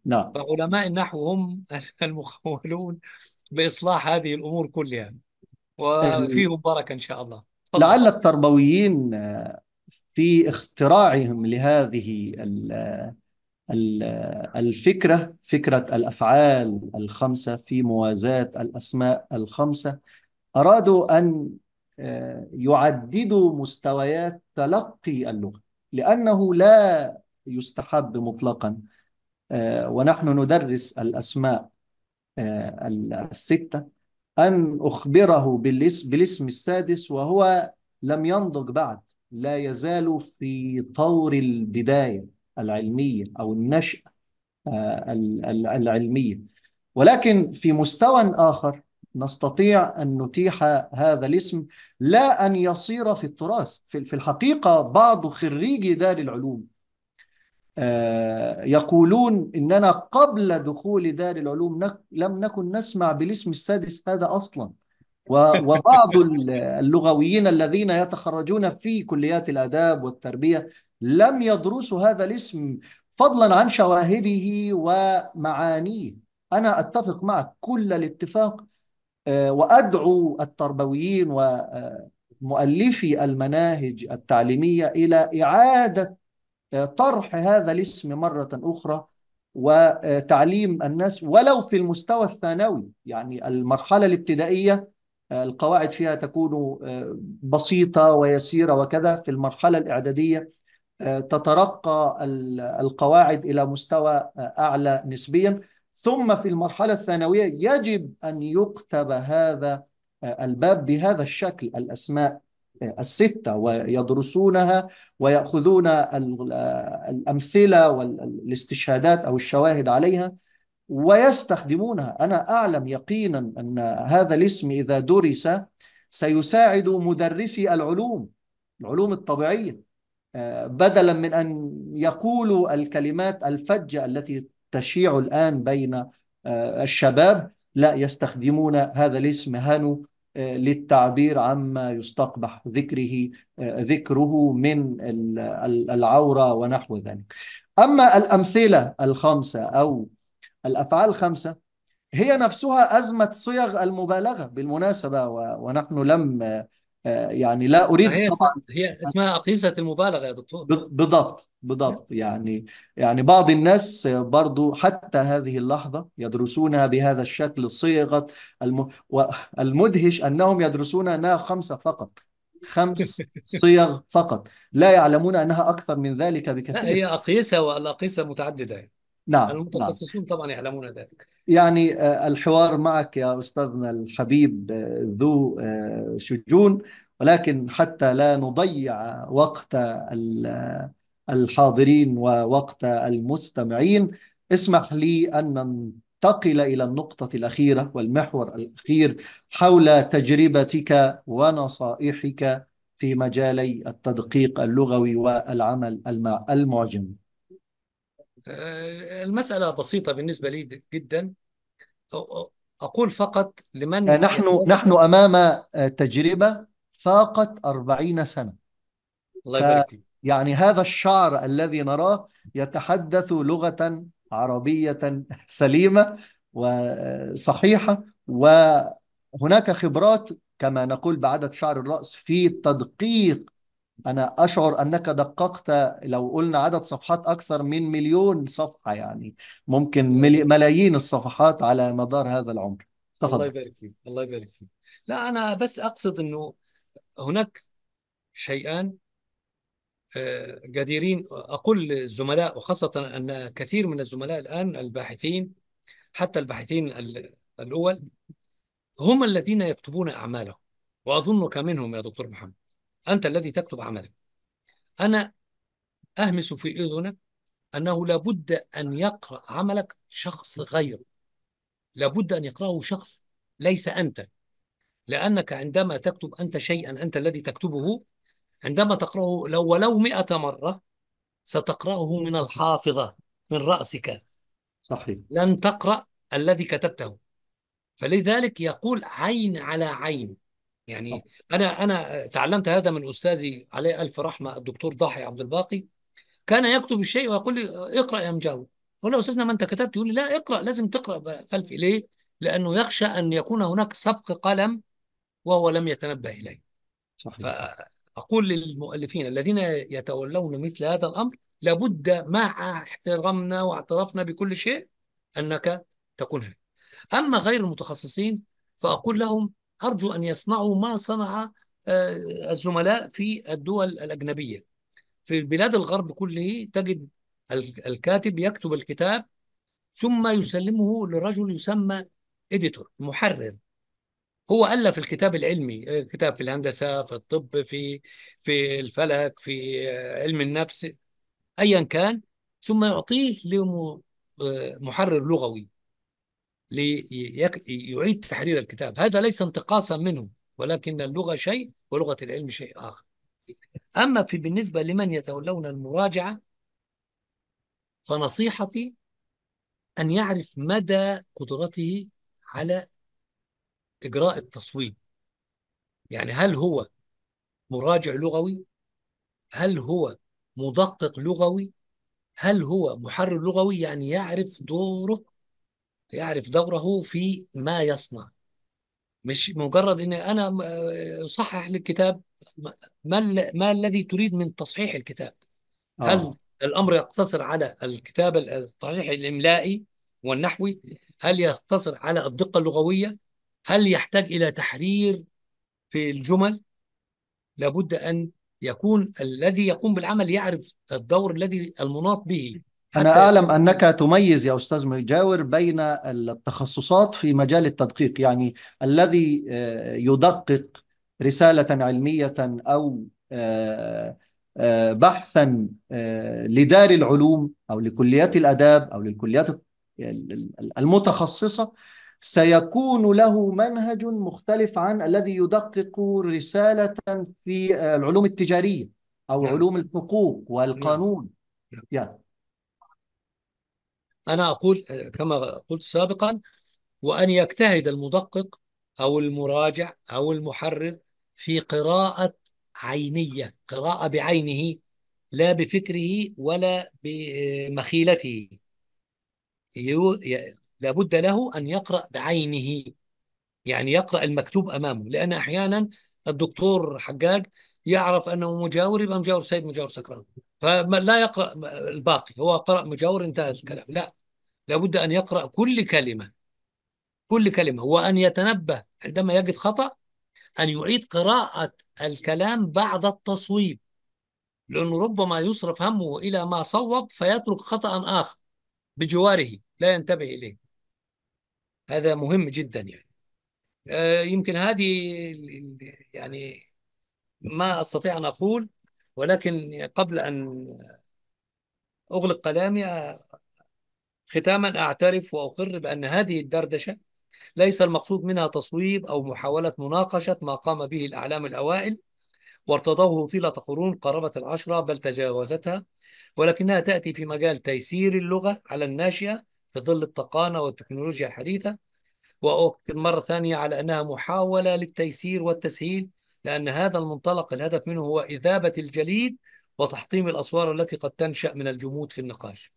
نعم فعلماء النحو هم المخولون بإصلاح هذه الأمور كلها وفيهم بركة إن شاء الله فضل. لعل التربويين في اختراعهم لهذه الفكرة فكرة الأفعال الخمسة في موازاة الأسماء الخمسة أرادوا أن آه، يعددوا مستويات تلقي اللغة لأنه لا يستحب مطلقا آه، ونحن ندرس الأسماء آه، الستة أن أخبره بالاسم, بالاسم السادس وهو لم ينضج بعد لا يزال في طور البداية العلمية أو النشأة العلمية ولكن في مستوى آخر نستطيع أن نتيح هذا الاسم لا أن يصير في التراث في الحقيقة بعض خريجي دار العلوم آه، يقولون إننا قبل دخول دار العلوم لم نكن نسمع بالاسم السادس هذا أصلا وبعض اللغويين الذين يتخرجون في كليات الآداب والتربية لم يدرسوا هذا الاسم فضلا عن شواهده ومعانيه أنا أتفق معك كل الاتفاق آه، وادعو التربويين ومؤلفي المناهج التعليميه الى اعاده آه، طرح هذا الاسم مره اخرى وتعليم الناس ولو في المستوى الثانوي يعني المرحله الابتدائيه آه، القواعد فيها تكون بسيطه ويسيره وكذا في المرحله الاعداديه تترقى القواعد الى مستوى اعلى نسبيا ثم في المرحلة الثانوية يجب أن يكتب هذا آه، الباب بهذا الشكل الأسماء آه، الستة ويدرسونها ويأخذون آه، الأمثلة والاستشهادات أو الشواهد عليها ويستخدمونها أنا أعلم يقينا أن هذا الاسم إذا درس سيساعد مدرسي العلوم العلوم الطبيعية بدلا من أن يقولوا الكلمات الفجة التي تشيع الآن بين آه، الشباب لا يستخدمون هذا الاسم هانو آه، للتعبير عما يستقبح ذكره آه، ذكره من العوره ونحو ذلك. اما الامثله الخمسه او الافعال الخمسه هي نفسها ازمه صيغ المبالغه بالمناسبه ونحن لم آه، يعني لا أريد هي طبعا هي اسمها أقيسة المبالغة يا دكتور بالضبط بالضبط إيه. يعني يعني بعض الناس برضو حتى هذه اللحظة يدرسونها بهذا الشكل صيغة الم... والمدهش أنهم يدرسون أنها خمسة فقط خمس صيغ فقط لا يعلمون أنها أكثر من ذلك بكثير لا هي أقيسة والأقيسة متعددة نعم, نعم. المتخصصون نعم. طبعا يعلمون ذلك يعني آه، الحوار معك يا أستاذنا الحبيب آه، ذو آه، شجون ولكن حتى لا نضيع وقت الحاضرين ووقت المستمعين اسمح لي أن ننتقل إلى النقطة الأخيرة والمحور الأخير حول تجربتك ونصائحك في مجالي التدقيق اللغوي والعمل المعجم آه، المسألة بسيطة بالنسبة لي جدا أقول فقط لمن آه، نحن نحن أمام آه، تجربة فاقت أربعين سنة الله يبارك فيك يعني هذا الشعر الذي نراه يتحدث لغة عربية سليمة وصحيحة وهناك خبرات كما نقول بعدد شعر الرأس في تدقيق أنا أشعر أنك دققت لو قلنا عدد صفحات أكثر من مليون صفحة يعني ممكن ملي... ملايين الصفحات على مدار هذا العمر تفضل الله يبارك فيك الله يبارك فيك لا أنا بس أقصد أنه هناك شيئان آه، قادرين أقول للزملاء وخاصة أن كثير من الزملاء الآن الباحثين حتى الباحثين الأول هم الذين يكتبون أعمالهم وأظنك منهم يا دكتور محمد أنت الذي تكتب عملك أنا أهمس في إذنك أنه لابد أن يقرأ عملك شخص غيره لابد أن يقرأه شخص ليس أنت لأنك عندما تكتب أنت شيئا أنت الذي تكتبه عندما تقرأه لو ولو مئة مرة ستقرأه من الحافظة من رأسك صحيح لن تقرأ الذي كتبته فلذلك يقول عين على عين يعني آه. انا انا تعلمت هذا من استاذي عليه الف رحمه الدكتور ضاحي عبد الباقي كان يكتب الشيء ويقول لي اقرا يا مجاوي اقول له استاذنا ما انت كتبت يقول لي لا اقرا لازم تقرا خلفي ليه؟ لانه يخشى ان يكون هناك سبق قلم وهو لم يتنبه اليه. صحيح. فاقول للمؤلفين الذين يتولون مثل هذا الامر لابد مع احترامنا واعترافنا بكل شيء انك تكون هكذا. اما غير المتخصصين فاقول لهم أرجو أن يصنعوا ما صنع آه، الزملاء في الدول الأجنبية في بلاد الغرب كله تجد الكاتب يكتب الكتاب ثم يسلمه لرجل يسمى إديتور محرر هو ألف الكتاب العلمي آه، كتاب في الهندسة في الطب في في الفلك في آه، علم النفس أيا كان ثم يعطيه لمحرر لغوي ليعيد تحرير الكتاب هذا ليس انتقاصا منه ولكن اللغة شيء ولغة العلم شيء آخر أما في بالنسبة لمن يتولون المراجعة فنصيحتي أن يعرف مدى قدرته على إجراء التصويب يعني هل هو مراجع لغوي هل هو مدقق لغوي هل هو محرر لغوي يعني يعرف دوره يعرف دوره في ما يصنع مش مجرد ان انا آه، اصحح للكتاب ما ما الذي تريد من تصحيح الكتاب؟ آه. هل الامر يقتصر على الكتاب التصحيح الاملائي والنحوي؟ هل يقتصر على الدقه اللغويه؟ هل يحتاج الى تحرير في الجمل؟ لابد ان يكون الذي يقوم بالعمل يعرف الدور الذي المناط به أنا أعلم أنك تميز يا أستاذ مجاور بين التخصصات في مجال التدقيق يعني الذي آه، يدقق رسالة علمية أو آه، آه، بحثا لدار العلوم أو لكليات الآداب أو للكليات المتخصصة سيكون له منهج مختلف عن الذي يدقق رسالة في العلوم التجارية أو نعم. علوم الحقوق نعم. والقانون يعني أنا أقول كما قلت سابقا وأن يجتهد المدقق أو المراجع أو المحرر في قراءة عينية قراءة بعينه لا بفكره ولا بمخيلته لابد له أن يقرأ بعينه يعني يقرأ المكتوب أمامه لأن أحيانا الدكتور حجاج يعرف أنه مجاور يبقى مجاور سيد مجاور سكران فمن لا يقرأ الباقي هو قرأ مجاور انتهى الكلام لا لابد أن يقرأ كل كلمة كل كلمة وأن يتنبه عندما يجد خطأ أن يعيد قراءة الكلام بعد التصويب لأنه ربما يصرف همه إلى ما صوب فيترك خطأ آخر بجواره لا ينتبه إليه هذا مهم جدا يعني آه، يمكن هذه يعني ما استطيع ان اقول ولكن قبل أن أغلق كلامي ختاما أعترف وأقر بأن هذه الدردشة ليس المقصود منها تصويب أو محاولة مناقشة ما قام به الأعلام الأوائل وارتضوه طيلة قرون قرابة العشرة بل تجاوزتها ولكنها تأتي في مجال تيسير اللغة على الناشئة في ظل التقانة والتكنولوجيا الحديثة وأؤكد مرة ثانية على أنها محاولة للتيسير والتسهيل لأن هذا المنطلق الهدف منه هو إذابة الجليد وتحطيم الأسوار التي قد تنشأ من الجمود في النقاش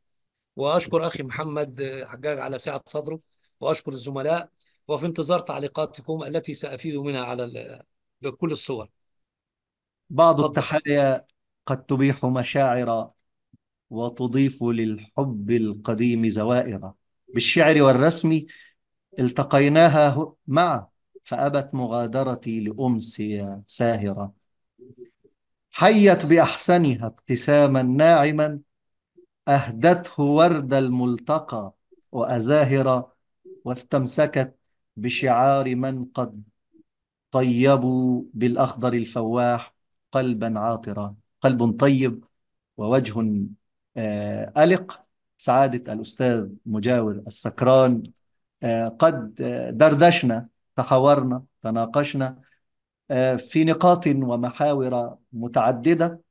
وأشكر أخي محمد حجاج على سعة صدره وأشكر الزملاء وفي انتظار تعليقاتكم التي سأفيد منها على كل الصور بعض التحايا قد تبيح مشاعر وتضيف للحب القديم زوائر بالشعر والرسم التقيناها معه فأبت مغادرتي لأمسي ساهرة حيت بأحسنها ابتساما ناعما أهدته ورد الملتقى وأزاهرة واستمسكت بشعار من قد طيبوا بالأخضر الفواح قلبا عاطرا قلب طيب ووجه آه، ألق سعادة الأستاذ مجاور السكران آه، قد آه، دردشنا تحاورنا تناقشنا آه، في نقاط ومحاور متعددة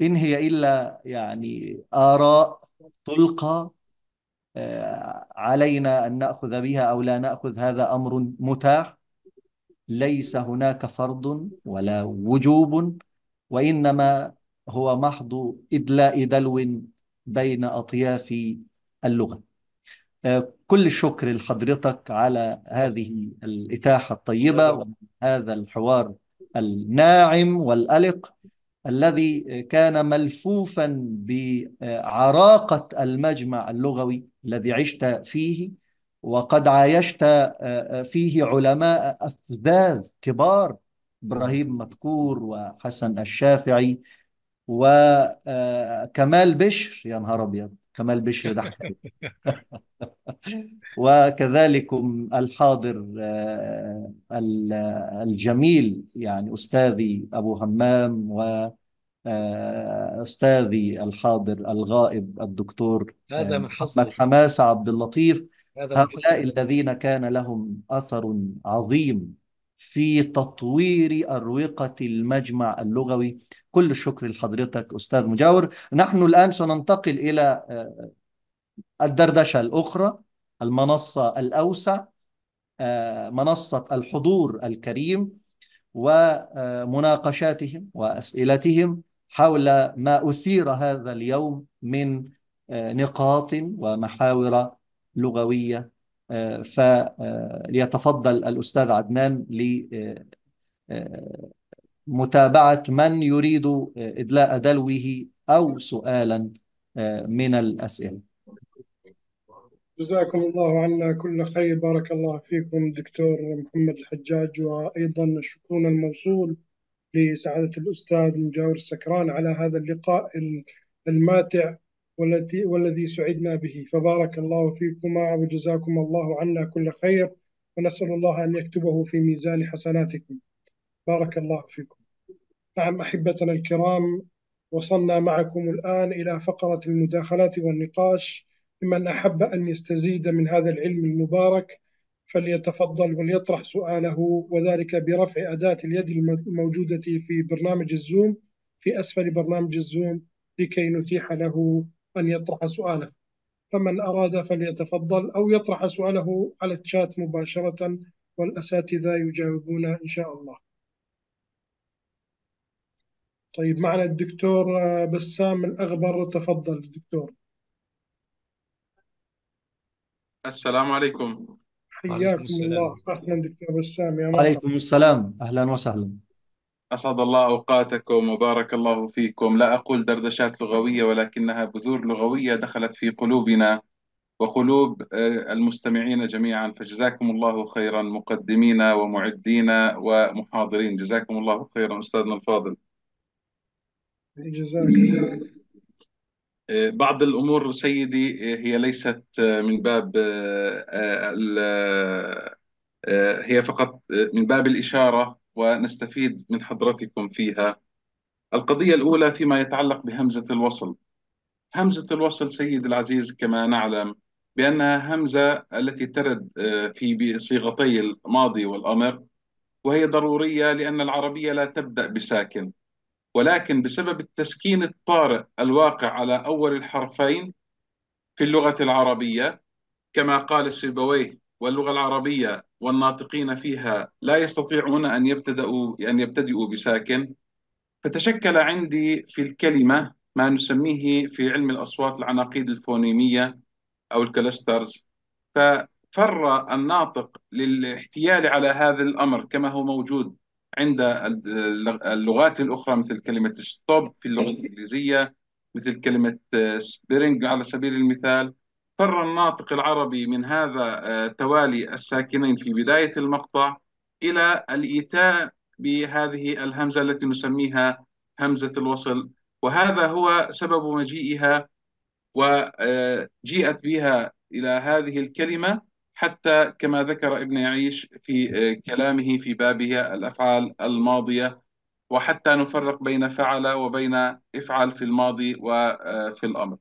إن هي إلا يعني آراء تلقى آه، علينا أن نأخذ بها أو لا نأخذ هذا أمر متاح ليس هناك فرض ولا وجوب وإنما هو محض إدلاء دلو بين أطياف اللغة كل الشكر لحضرتك على هذه الإتاحة الطيبة وهذا الحوار الناعم والألق الذي كان ملفوفا بعراقة المجمع اللغوي الذي عشت فيه وقد عايشت آه، آه، فيه علماء أفذاذ كبار إبراهيم مذكور وحسن الشافعي وكمال آه، بشر يا نهار أبيض كمال بشر ده وكذلكم الحاضر آه، الجميل يعني أستاذي أبو همام و آه، أستاذي الحاضر الغائب الدكتور آه، هذا من من حماسة عبد اللطيف هؤلاء الذين كان لهم أثر عظيم في تطوير أروقة المجمع اللغوي كل الشكر لحضرتك أستاذ مجاور نحن الآن سننتقل إلى الدردشة الأخرى المنصة الأوسع آه، منصة الحضور الكريم ومناقشاتهم آه، وأسئلتهم حول ما أثير هذا اليوم من آه، نقاط ومحاور لغوية فليتفضل الأستاذ عدنان لمتابعة من يريد إدلاء دلوه أو سؤالا من الأسئلة جزاكم الله عنا كل خير بارك الله فيكم دكتور محمد الحجاج وأيضا شكرنا الموصول لسعادة الأستاذ مجاور السكران على هذا اللقاء الماتع والتي والذي سعدنا به فبارك الله فيكما وجزاكم الله عنا كل خير ونسأل الله أن يكتبه في ميزان حسناتكم بارك الله فيكم نعم أحبتنا الكرام وصلنا معكم الآن إلى فقرة المداخلات والنقاش لمن أحب أن يستزيد من هذا العلم المبارك فليتفضل وليطرح سؤاله وذلك برفع أداة اليد الموجودة في برنامج الزوم في أسفل برنامج الزوم لكي نتيح له أن يطرح سؤاله فمن أراد فليتفضل أو يطرح سؤاله على الشات مباشرة والأساتذة يجاوبون إن شاء الله طيب معنا الدكتور بسام الأغبر تفضل دكتور السلام عليكم حياكم الله اهلا دكتور بسام يا مرحبا عليكم السلام أهلا وسهلا أسعد الله أوقاتكم وبارك الله فيكم لا أقول دردشات لغوية ولكنها بذور لغوية دخلت في قلوبنا وقلوب آه، المستمعين جميعا فجزاكم الله خيرا مقدمين ومعدين ومحاضرين جزاكم الله خيرا أستاذنا الفاضل جزاك الله آه، بعض الامور سيدي آه، هي ليست آه، من باب هي فقط من باب الاشاره ونستفيد من حضرتكم فيها. القضيه الاولى فيما يتعلق بهمزه الوصل. همزه الوصل سيد العزيز كما نعلم بانها همزه التي ترد في صيغتي الماضي والامر وهي ضروريه لان العربيه لا تبدا بساكن ولكن بسبب التسكين الطارئ الواقع على أول الحرفين في اللغة العربية كما قال سيبويه واللغة العربية والناطقين فيها لا يستطيعون أن يبتدأوا أن يبتدئوا بساكن فتشكل عندي في الكلمة ما نسميه في علم الأصوات العناقيد الفونيمية أو الكلاسترز ففر الناطق للاحتيال على هذا الأمر كما هو موجود عند اللغات الأخرى مثل كلمة ستوب في اللغة الإنجليزية مثل كلمة سبرينج آه، على سبيل المثال فر الناطق العربي من هذا آه، توالي الساكنين في بداية المقطع إلى الإيتاء بهذه الهمزة التي نسميها همزة الوصل وهذا هو سبب مجيئها وجيئت آه، بها إلى هذه الكلمة حتى كما ذكر ابن يعيش في آه، كلامه في بابه الافعال الماضيه وحتى نفرق بين فعل وبين افعل في الماضي وفي آه، الامر.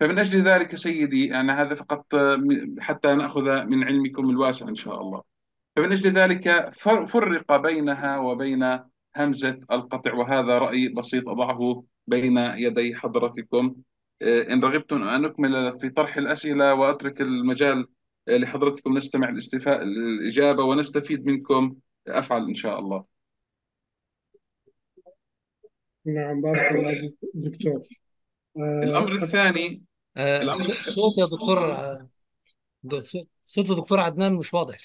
فمن اجل ذلك سيدي يعني هذا فقط آه، حتى ناخذ من علمكم الواسع ان شاء الله. فمن اجل ذلك فرق بينها وبين همزه القطع وهذا راي بسيط اضعه بين يدي حضرتكم ان رغبتم ان اكمل في طرح الاسئله واترك المجال لحضرتكم نستمع الاستفاء الإجابة ونستفيد منكم أفعل إن شاء الله نعم بارك الله دكتور آه، الأمر الثاني آه، صوت يا دكتور آه، صوت الدكتور عدنان مش واضح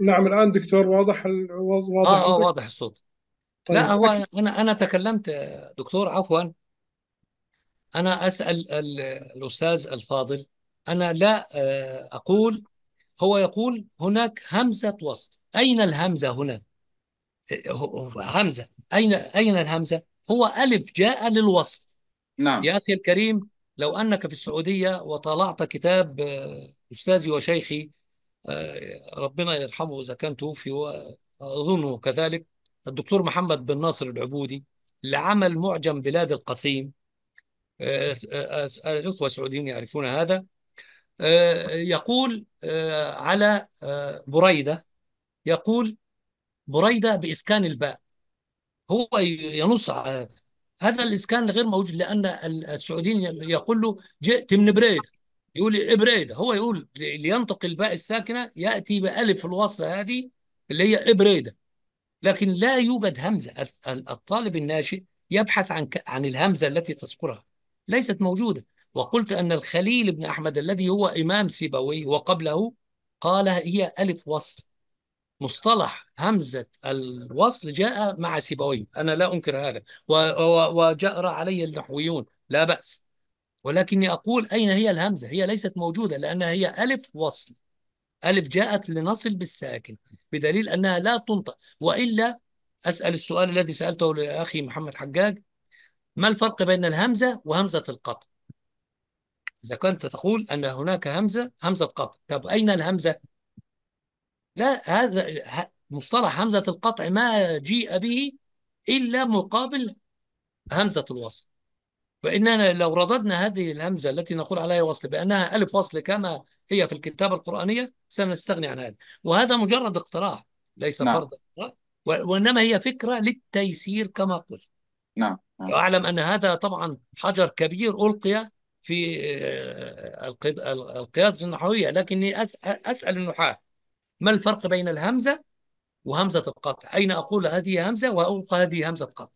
نعم الآن دكتور واضح واضح آه, آه واضح الصوت طيب. لا هو أنا أنا تكلمت دكتور عفوا أنا أسأل الأستاذ الفاضل أنا لا آه، أقول هو يقول هناك همزة وصل أين الهمزة هنا آه، همزة أين أين الهمزة هو ألف جاء للوصل نعم يا أخي الكريم لو أنك في السعودية وطالعت كتاب آه، أستاذي وشيخي ربنا يرحمه إذا كان توفي وأظنه كذلك الدكتور محمد بن ناصر العبودي لعمل معجم بلاد القصيم الإخوة السعوديين يعرفون هذا آه، يقول آه، على آه، بريدة يقول بريدة بإسكان الباء هو ينص على هذا الإسكان غير موجود لأن السعوديين يقول له جئت من بريدة يقول إبريدة إيه هو يقول لينطق الباء الساكنة يأتي بألف الوصلة هذه اللي هي إبريدة إيه لكن لا يوجد همزة الطالب الناشئ يبحث عن عن الهمزة التي تذكرها ليست موجودة وقلت أن الخليل بن أحمد الذي هو إمام سيبوي وقبله قال هي ألف وصل مصطلح همزة الوصل جاء مع سيبوي أنا لا أنكر هذا وجأر علي النحويون لا بأس ولكني أقول أين هي الهمزة هي ليست موجودة لأنها هي ألف وصل ألف جاءت لنصل بالساكن بدليل أنها لا تنطق وإلا أسأل السؤال الذي سألته لأخي محمد حجاج ما الفرق بين الهمزة وهمزة القطع إذا كنت تقول أن هناك همزة همزة قطع طب أين الهمزة؟ لا هذا مصطلح همزة القطع ما جيء به إلا مقابل همزة الوصل فإننا لو رددنا هذه الهمزة التي نقول عليها وصل بأنها ألف وصل كما هي في الكتابة القرآنية سنستغني عن هذا وهذا مجرد اقتراح ليس نعم. فرض وإنما هي فكرة للتيسير كما قلت نعم. نعم. أعلم أن هذا طبعا حجر كبير ألقي في آه، القياده النحويه لكني اسال النحاه ما الفرق بين الهمزه وهمزه القطع؟ اين اقول هذه همزه والقى هذه همزه قطع؟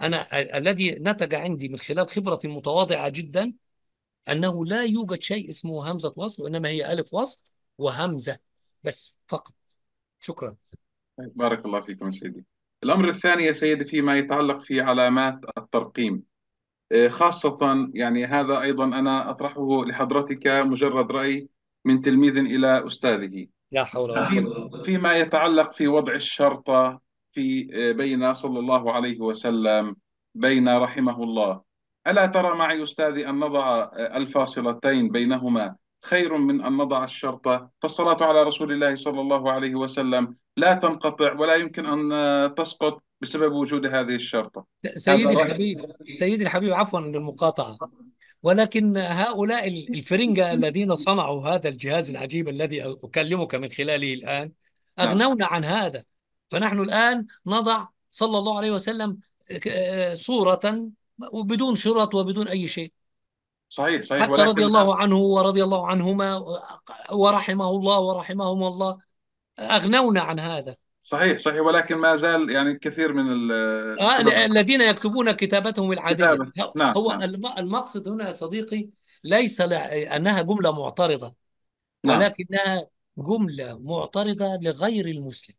انا الذي نتج عندي من خلال خبرتي المتواضعه جدا انه لا يوجد شيء اسمه همزه وصل وانما هي الف وصل وهمزه بس فقط شكرا بارك الله فيكم سيدي الامر الثاني يا سيدي فيما يتعلق في علامات الترقيم آه، خاصة يعني هذا أيضا أنا أطرحه لحضرتك مجرد رأي من تلميذ إلى أستاذه لا حول ولا قوة فيما يتعلق في وضع الشرطة في آه، بين صلى الله عليه وسلم بين رحمه الله ألا ترى معي أستاذي أن نضع آه، الفاصلتين بينهما خير من أن نضع الشرطة فالصلاة على رسول الله صلى الله عليه وسلم لا تنقطع ولا يمكن أن تسقط بسبب وجود هذه الشرطة سيدي الحبيب سيدي الحبيب عفوا للمقاطعة ولكن هؤلاء الفرنجة الذين صنعوا هذا الجهاز العجيب الذي أكلمك من خلاله الآن نعم. أغنونا عن هذا فنحن الآن نضع صلى الله عليه وسلم صورة وبدون شرط وبدون أي شيء صحيح صحيح حتى رضي الله عنه ورضي الله عنهما ورحمه الله ورحمهما الله أغنونا عن هذا صحيح صحيح ولكن ما زال يعني كثير من آه الذين يكتبون كتابتهم العاديه كتابة. نعم. هو نعم. المقصد هنا يا صديقي ليس انها جمله معترضه نعم. ولكنها جمله معترضه لغير المسلم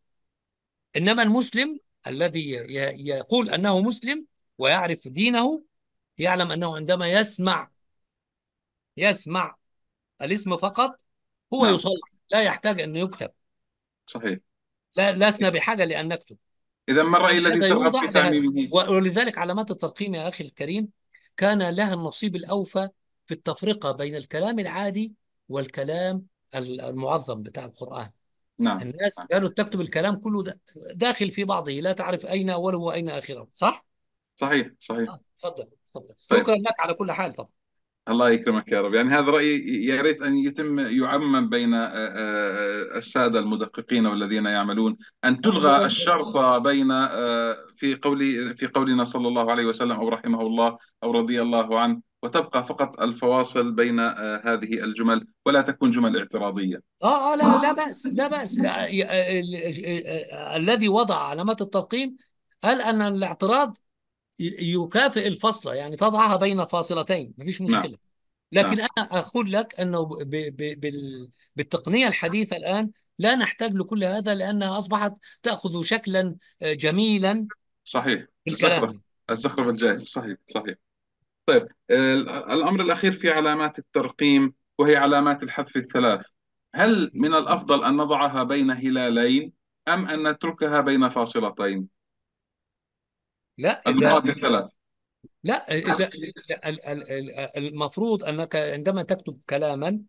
انما المسلم الذي يقول انه مسلم ويعرف دينه يعلم انه عندما يسمع يسمع الاسم فقط هو نعم. يصلي لا يحتاج انه يكتب صحيح لا لسنا بحاجة لأن نكتب إذا ما الرأي الذي ترغب في تعميمه؟ ولذلك علامات الترقيم يا أخي الكريم كان لها النصيب الأوفى في التفرقة بين الكلام العادي والكلام المعظم بتاع القرآن نعم الناس قالوا تكتب الكلام كله داخل في بعضه لا تعرف أين أوله وأين آخره صح؟ صحيح صحيح آه، تفضل تفضل طيب. شكرا لك على كل حال طبعا الله يكرمك يا رب يعني هذا رأيي يا ريت أن يتم يعمم بين آه، آه، السادة المدققين والذين يعملون أن تلغى الشرطة بين آه، في قول في قولنا صلى الله عليه وسلم أو رحمه الله أو رضي الله عنه وتبقى فقط الفواصل بين هذه الجمل ولا تكون جمل اعتراضية آه, آه لا لا بأس لا بأس الذي وضع علامات الترقيم قال أن الاعتراض يكافئ الفصلة يعني تضعها بين فاصلتين مفيش نعم. مشكله نعم. لكن انا اقول لك انه بـ بـ بـ بالتقنيه الحديثه الان لا نحتاج لكل هذا لانها اصبحت تاخذ شكلا آه، جميلا صحيح الكلام الزخرف الجاهز صحيح صحيح طيب الامر الاخير في علامات الترقيم وهي علامات الحذف الثلاث هل من الافضل ان نضعها بين هلالين ام ان نتركها بين فاصلتين لا المواد الثلاث لا إذا المفروض أنك عندما تكتب كلاما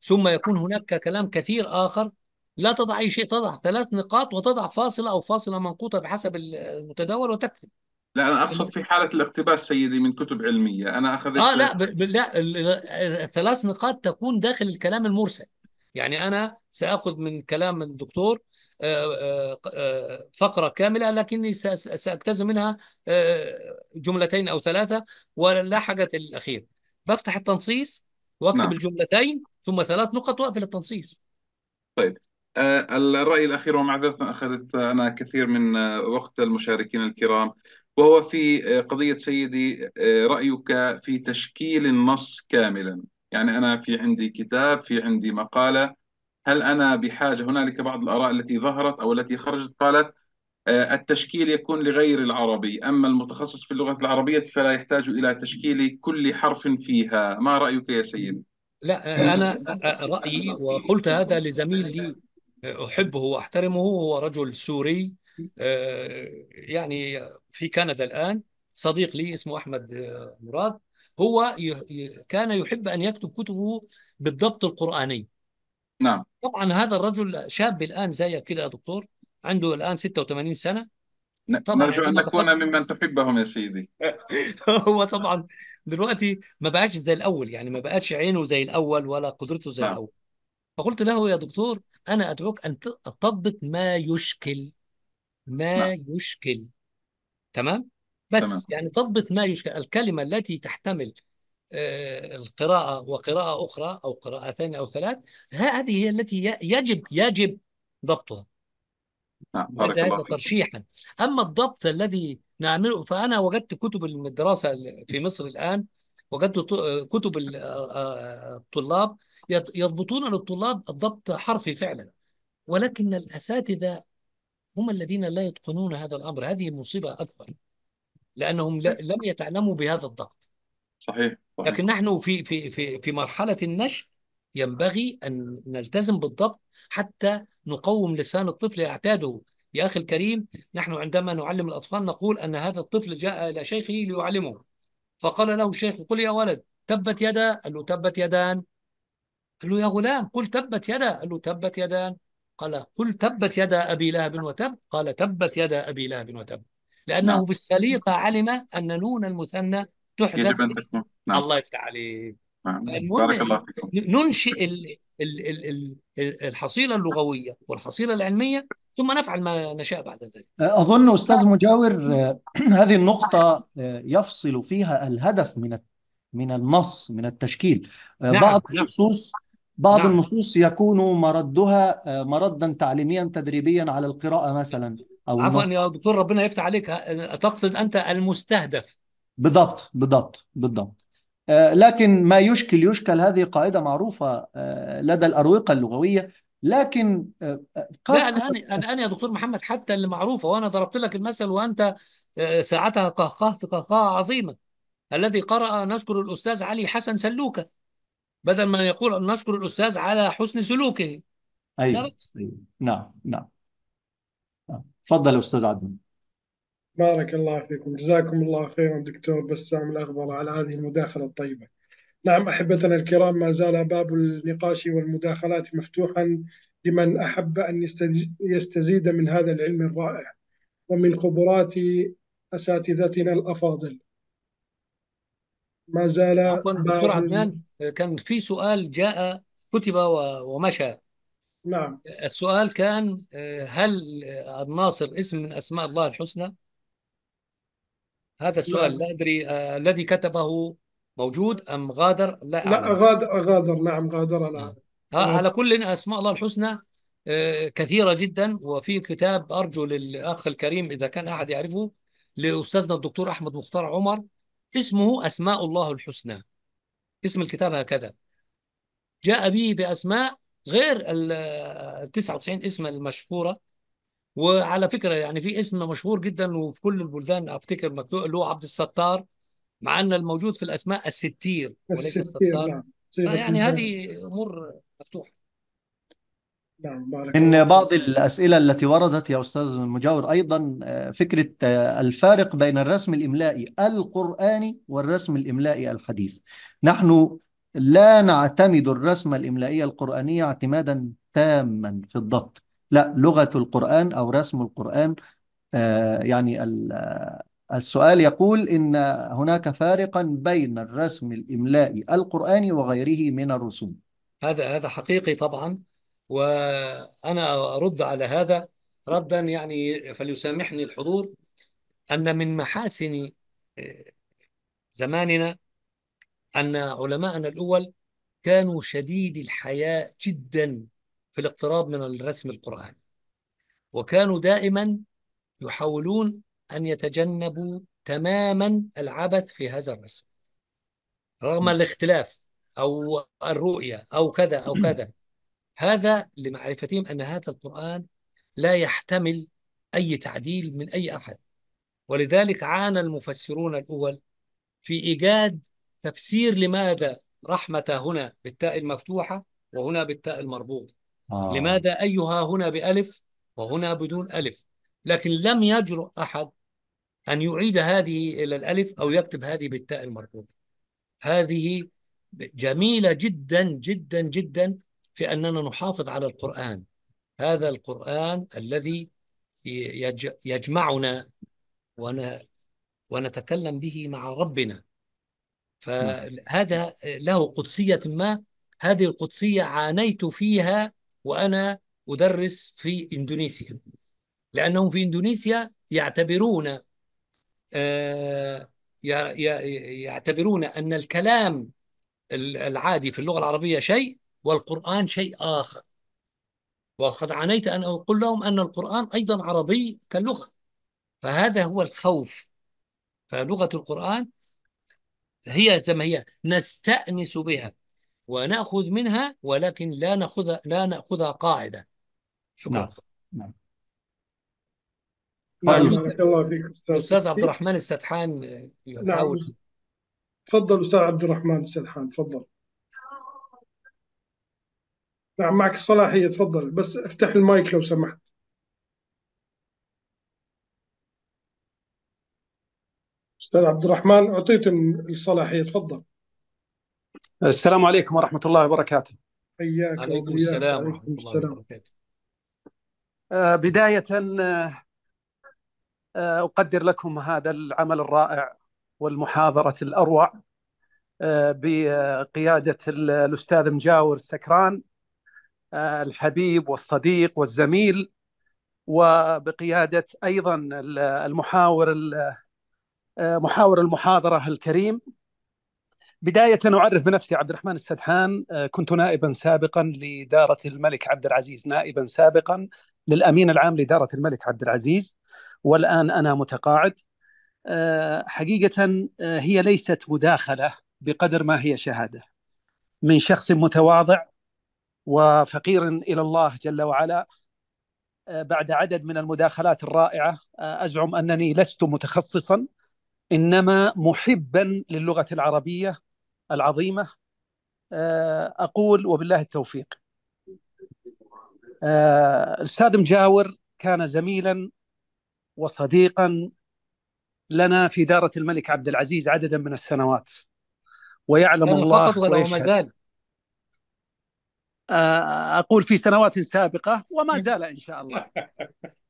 ثم يكون هناك كلام كثير آخر لا تضع أي شيء تضع ثلاث نقاط وتضع فاصلة أو فاصلة منقوطة بحسب المتداول وتكتب لا أنا أقصد في حالة الاقتباس سيدي من كتب علمية أنا أخذت آه لا ب... لا الثلاث نقاط تكون داخل الكلام المرسل يعني أنا سأخذ من كلام الدكتور آه، آه، آه، فقرة كاملة لكني سأكتز منها جملتين أو ثلاثة ولا حاجة الأخير بفتح التنصيص واكتب نعم. الجملتين ثم ثلاث نقط واقفل التنصيص طيب الرأي الأخير ومعذرة أخذت أنا كثير من وقت المشاركين الكرام وهو في قضية سيدي رأيك في تشكيل النص كاملا يعني أنا في عندي كتاب في عندي مقالة هل أنا بحاجة هنالك بعض الآراء التي ظهرت أو التي خرجت قالت آه، التشكيل يكون لغير العربي أما المتخصص في اللغة العربية فلا يحتاج إلى تشكيل كل حرف فيها ما رأيك يا سيدي؟ لا أنا آه، رأيي وقلت هذا لزميل لي أحبه وأحترمه هو رجل سوري آه، يعني في كندا الآن صديق لي اسمه أحمد مراد هو كان يحب أن يكتب كتبه بالضبط القرآني نعم طبعا هذا الرجل شاب الان زيك كده يا دكتور عنده الان 86 سنه طبعا نرجو ان نكون ممن تحبهم يا سيدي هو طبعا دلوقتي ما بقاش زي الاول يعني ما بقاش عينه زي الاول ولا قدرته زي نعم. الاول فقلت له يا دكتور انا ادعوك ان تضبط ما يشكل ما نعم. يشكل تمام بس تمام. يعني تضبط ما يشكل الكلمه التي تحتمل آه، القراءة وقراءة أخرى أو قراءتين أو ثلاث هذه هي التي يجب يجب ضبطها نعم، ليس هذا ترشيحا أما الضبط الذي نعمله فأنا وجدت كتب الدراسة في مصر الآن وجدت كتب آه، آه، الطلاب يضبطون للطلاب الضبط حرفي فعلا ولكن الأساتذة هم الذين لا يتقنون هذا الأمر هذه مصيبة أكبر لأنهم لم يتعلموا بهذا الضبط صحيح لكن نحن في في في في مرحله النشء ينبغي ان نلتزم بالضبط حتى نقوم لسان الطفل يعتاده يا اخي الكريم نحن عندما نعلم الاطفال نقول ان هذا الطفل جاء الى شيخه ليعلمه فقال له الشيخ قل يا ولد تبت يدا قال له تبت يدان قال له يا غلام قل تبت يدا قال له تبت يدان قال قل تبت يدا ابي لهب وتب قال تبت يدا ابي لهب وتب لانه نعم. بالسليقه علم ان نون المثنى تحذف يجب أن تكون نعم. الله يفتح عليك نعم. بارك الله فيكم ننشئ ال... ال... ال... الحصيلة اللغوية والحصيلة العلمية ثم نفعل ما نشاء بعد ذلك أظن أستاذ مجاور آه، هذه النقطة آه، يفصل فيها الهدف من من النص من التشكيل آه، نعم. بعض نعم. النصوص بعض نعم. النصوص يكون مردها مردا تعليميا تدريبيا على القراءة مثلا أو عفوا يا دكتور ربنا يفتح عليك تقصد أنت المستهدف بالضبط بالضبط بالضبط آه، لكن ما يشكل يشكل هذه قاعدة معروفة آه، لدى الأروقة اللغوية لكن آه، لا الآن الآن يا دكتور محمد حتى اللي معروفة وأنا ضربت لك المثل وأنت ساعتها قهقهت قهقهة عظيمة الذي قرأ نشكر الأستاذ علي حسن سلوكة بدل ما يقول نشكر الأستاذ على حسن سلوكه أيوه, أيوه. نعم،, نعم نعم تفضل يا أستاذ عدنان بارك الله فيكم جزاكم الله خيرا دكتور بسام الأغبر على هذه المداخلة الطيبة نعم أحبتنا الكرام ما زال باب النقاش والمداخلات مفتوحا لمن أحب أن يستزيد من هذا العلم الرائع ومن خبرات أساتذتنا الأفاضل ما زال عفوا دكتور عدنان كان في سؤال جاء كتب ومشى نعم السؤال كان هل الناصر اسم من أسماء الله الحسنى؟ هذا نعم. السؤال لا أدري آه، الذي كتبه موجود أم غادر لا أعلم. لا غادر غادر نعم غادر أنا نعم. آه. على كل أسماء الله الحسنى آه، كثيرة جدا وفي كتاب أرجو للأخ الكريم إذا كان أحد يعرفه لأستاذنا الدكتور أحمد مختار عمر اسمه أسماء الله الحسنى اسم الكتاب هكذا جاء به بأسماء غير ال 99 اسم المشهورة وعلى فكره يعني في اسم مشهور جدا وفي كل البلدان افتكر مكتوب اللي هو عبد الستار مع ان الموجود في الاسماء الستير وليس الستار نعم. يعني هذه امور مفتوحه نعم من بعض الأسئلة التي وردت يا أستاذ مجاور أيضا آه، فكرة آه، الفارق بين الرسم الإملائي القرآني والرسم الإملائي الحديث نحن لا نعتمد الرسم الاملائي القرآنية اعتمادا تاما في الضبط لا لغة القرآن أو رسم القرآن آه، يعني آه، السؤال يقول إن هناك فارقا بين الرسم الإملائي القرآني وغيره من الرسوم هذا هذا حقيقي طبعا وأنا أرد على هذا ردا يعني فليسامحني الحضور أن من محاسن آه، زماننا أن علماءنا الأول كانوا شديد الحياء جدا في الاقتراب من الرسم القرآني وكانوا دائما يحاولون أن يتجنبوا تماما العبث في هذا الرسم رغم الاختلاف أو الرؤية أو كذا أو كذا هذا لمعرفتهم أن هذا القرآن لا يحتمل أي تعديل من أي أحد ولذلك عانى المفسرون الأول في إيجاد تفسير لماذا رحمة هنا بالتاء المفتوحة وهنا بالتاء المربوطه آه. لماذا أيها هنا بألف وهنا بدون ألف لكن لم يجرؤ أحد أن يعيد هذه إلى الألف أو يكتب هذه بالتاء المربوطة هذه جميلة جدا جدا جدا في أننا نحافظ على القرآن هذا القرآن الذي يجمعنا ونتكلم به مع ربنا فهذا له قدسية ما هذه القدسية عانيت فيها وأنا أدرس في إندونيسيا لأنهم في إندونيسيا يعتبرون آه، يعتبرون أن الكلام العادي في اللغة العربية شيء والقرآن شيء آخر وقد عانيت أن أقول لهم أن القرآن أيضا عربي كاللغة فهذا هو الخوف فلغة القرآن هي زي ما هي نستأنس بها ونأخذ منها ولكن لا نأخذها لا نأخذها قاعدة شكرا نعم. نعم. نعم، بارك الله فيك استاذ استاذ عبد الرحمن السدحان يحاول نعم. تفضل استاذ عبد الرحمن السدحان تفضل نعم معك الصلاحيه تفضل بس افتح المايك لو سمحت استاذ عبد الرحمن اعطيت الصلاحيه تفضل السلام عليكم ورحمة الله وبركاته حياك عليكم السلام ورحمة الله وبركاته آه، بداية آه، آه، أقدر لكم هذا العمل الرائع والمحاضرة الأروع بقيادة الأستاذ مجاور السكران الحبيب والصديق والزميل وبقيادة أيضا المحاور محاور المحاضرة الكريم بداية أعرف بنفسي عبد الرحمن السدحان آه، كنت نائبا سابقا لإدارة الملك عبد العزيز نائبا سابقا للأمين العام لإدارة الملك عبد العزيز والآن أنا متقاعد آه، حقيقة آه، هي ليست مداخلة بقدر ما هي شهادة من شخص متواضع وفقير إلى الله جل وعلا بعد عدد من المداخلات الرائعة أزعم أنني لست متخصصا إنما محبا للغة العربية العظيمه آه، اقول وبالله التوفيق. آه، الاستاذ مجاور كان زميلا وصديقا لنا في داره الملك عبد العزيز عددا من السنوات ويعلم يعني الله فقط ولا ما زال آه، اقول في سنوات سابقه وما نعم. زال ان شاء الله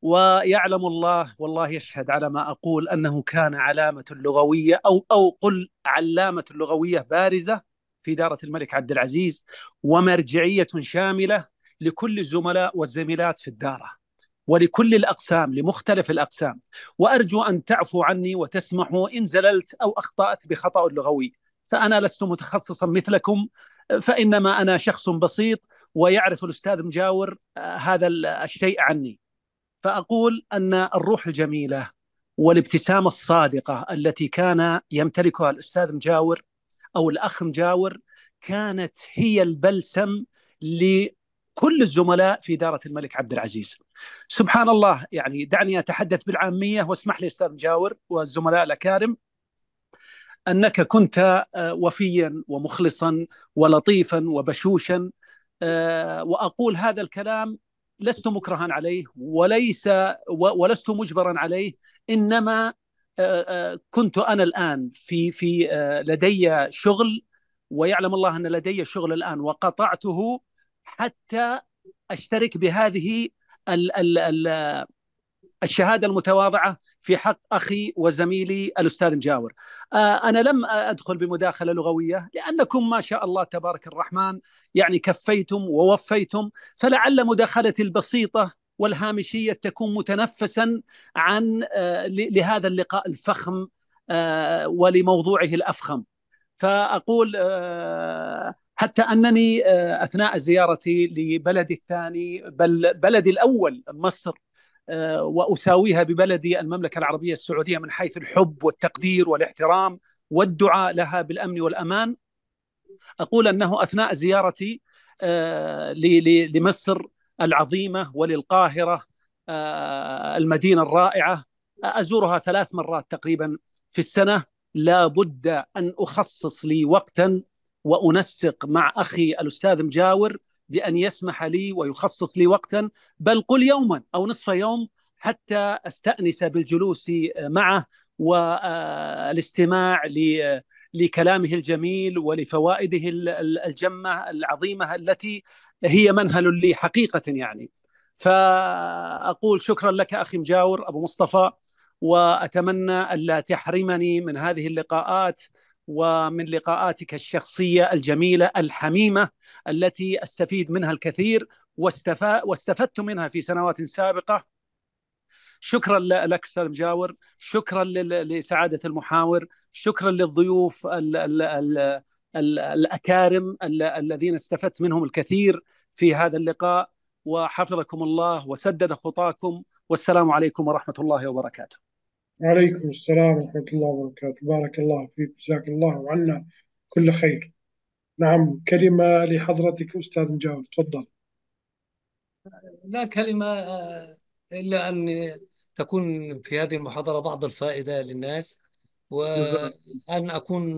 ويعلم الله والله يشهد على ما اقول انه كان علامه لغويه او او قل علامه لغويه بارزه في داره الملك عبد العزيز ومرجعيه شامله لكل الزملاء والزميلات في الداره ولكل الاقسام لمختلف الاقسام وارجو ان تعفوا عني وتسمحوا ان زللت او اخطات بخطا لغوي فانا لست متخصصا مثلكم فانما انا شخص بسيط ويعرف الاستاذ مجاور آه، هذا الشيء عني فاقول ان الروح الجميله والابتسامه الصادقه التي كان يمتلكها الاستاذ مجاور او الاخ مجاور كانت هي البلسم لكل الزملاء في داره الملك عبد العزيز. سبحان الله يعني دعني اتحدث بالعاميه واسمح لي استاذ مجاور والزملاء الاكارم انك كنت آه، وفيا ومخلصا ولطيفا وبشوشا آه، واقول هذا الكلام لست مكرها عليه وليس ولست مجبرا عليه انما آه، كنت انا الان في في لدي شغل ويعلم الله ان لدي شغل الان وقطعته حتى اشترك بهذه ال ال ال الشهاده المتواضعه في حق اخي وزميلي الاستاذ مجاور. آه، انا لم ادخل بمداخله لغويه لانكم ما شاء الله تبارك الرحمن يعني كفيتم ووفيتم فلعل مداخلتي البسيطه والهامشيه تكون متنفسا عن آه، لهذا اللقاء الفخم آه، ولموضوعه الافخم. فاقول حتى انني اثناء زيارتي لبلدي الثاني بل بلدي الاول مصر آه، واساويها ببلدي المملكه العربيه السعوديه من حيث الحب والتقدير والاحترام والدعاء لها بالامن والامان اقول انه اثناء زيارتي آه، لمصر العظيمه وللقاهره آه، المدينه الرائعه ازورها ثلاث مرات تقريبا في السنه لا بد ان اخصص لي وقتا وانسق مع اخي الاستاذ مجاور بأن يسمح لي ويخصص لي وقتا بل قل يوما أو نصف يوم حتى أستأنس بالجلوس معه والاستماع لكلامه الجميل ولفوائده الجمة العظيمة التي هي منهل لي حقيقة يعني فأقول شكرا لك أخي مجاور أبو مصطفى وأتمنى ألا تحرمني من هذه اللقاءات ومن لقاءاتك الشخصيه الجميله الحميمه التي استفيد منها الكثير واستفا... واستفدت منها في سنوات سابقه شكرا لك استاذ مجاور شكرا لسعاده المحاور شكرا للضيوف ال ال ال ال الاكارم ال الذين استفدت منهم الكثير في هذا اللقاء وحفظكم الله وسدد خطاكم والسلام عليكم ورحمه الله وبركاته وعليكم السلام ورحمة الله وبركاته بارك الله فيك جزاك الله عنا كل خير نعم كلمة لحضرتك أستاذ مجاور تفضل لا كلمة آه، إلا أن تكون في هذه المحاضرة بعض الفائدة للناس وأن أكون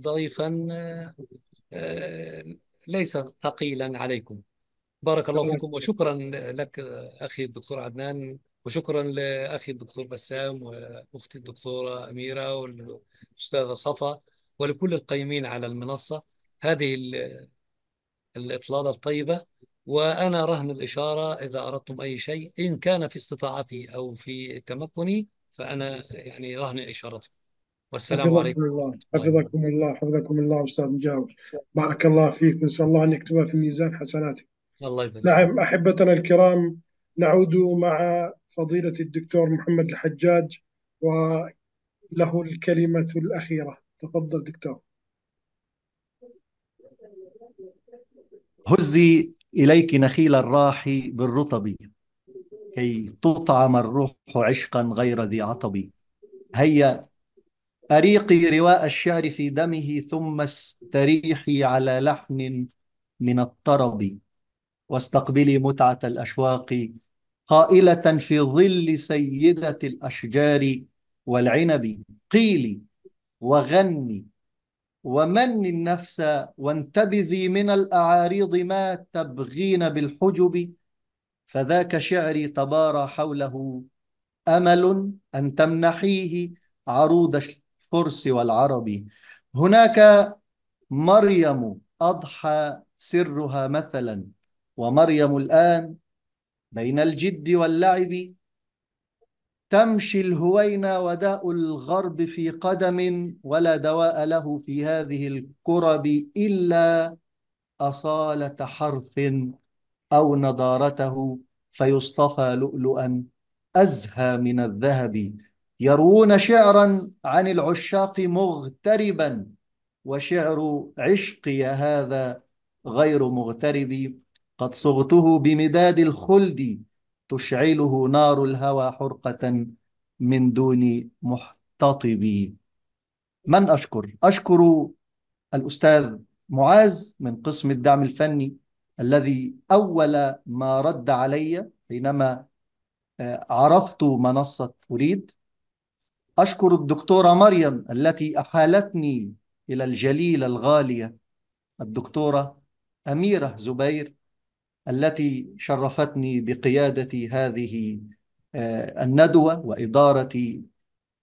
ضيفا آه، آه، ليس ثقيلا عليكم بارك الله فيكم وشكرا لك أخي الدكتور عدنان وشكرا لاخي الدكتور بسام واختي الدكتوره اميره والاستاذه صفا ولكل القيمين على المنصه هذه الاطلاله الطيبه وانا رهن الاشاره اذا اردتم اي شيء ان كان في استطاعتي او في تمكني فانا يعني رهن اشارتكم والسلام حفظكم عليكم الله حفظكم الله حفظكم الله استاذ مجاور بارك الله فيك نسال الله ان يكتبها في ميزان حسناتك الله يبارك نعم احبتنا الكرام نعود مع فضيلة الدكتور محمد الحجاج وله الكلمة الأخيرة تفضل دكتور هزي إليك نخيل الراح بالرطب كي تطعم الروح عشقا غير ذي عطب هيا أريقي رواء الشعر في دمه ثم استريحي على لحن من الطرب واستقبلي متعة الأشواق قائلة في ظل سيدة الأشجار والعنب قيلي وغني ومن النفس وانتبذي من الأعاريض ما تبغين بالحجب فذاك شعري تبارى حوله أمل أن تمنحيه عروض الفرس والعرب هناك مريم أضحى سرها مثلا ومريم الآن بين الجد واللعب تمشي الهوينا وداء الغرب في قدم ولا دواء له في هذه الكرب إلا أصالة حرف أو نضارته فيصطفى لؤلؤا أزهى من الذهب يروون شعرا عن العشاق مغتربا وشعر عشقي هذا غير مغترب قد صغته بمداد الخلد تشعله نار الهوى حرقة من دون محتطبي من أشكر؟ أشكر الأستاذ معاذ من قسم الدعم الفني الذي أول ما رد علي حينما آه، عرفت منصة أريد أشكر الدكتورة مريم التي أحالتني إلى الجليلة الغالية الدكتورة أميرة زبير التي شرفتني بقيادة هذه آه، الندوة وإدارة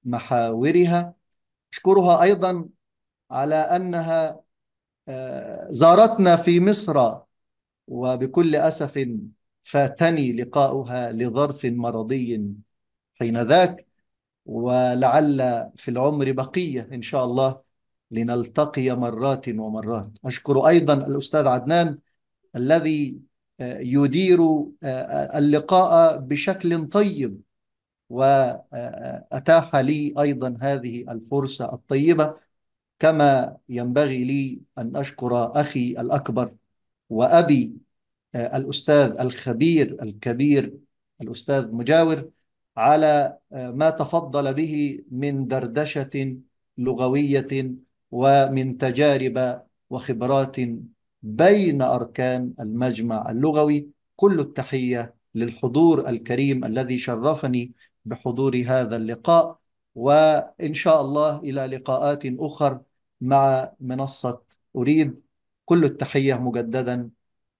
محاورها أشكرها أيضا على أنها آه، زارتنا في مصر وبكل أسف فاتني لقاؤها لظرف مرضي حين ذاك ولعل في العمر بقية إن شاء الله لنلتقي مرات ومرات أشكر أيضا الأستاذ عدنان الذي آه، يدير آه، آه، اللقاء بشكل طيب واتاح لي ايضا هذه الفرصه الطيبه كما ينبغي لي ان اشكر اخي الاكبر وابي الاستاذ الخبير الكبير الاستاذ مجاور على ما تفضل به من دردشه لغويه ومن تجارب وخبرات بين أركان المجمع اللغوي كل التحية للحضور الكريم الذي شرفني بحضور هذا اللقاء وإن شاء الله إلى لقاءات أخر مع منصة أريد كل التحية مجددا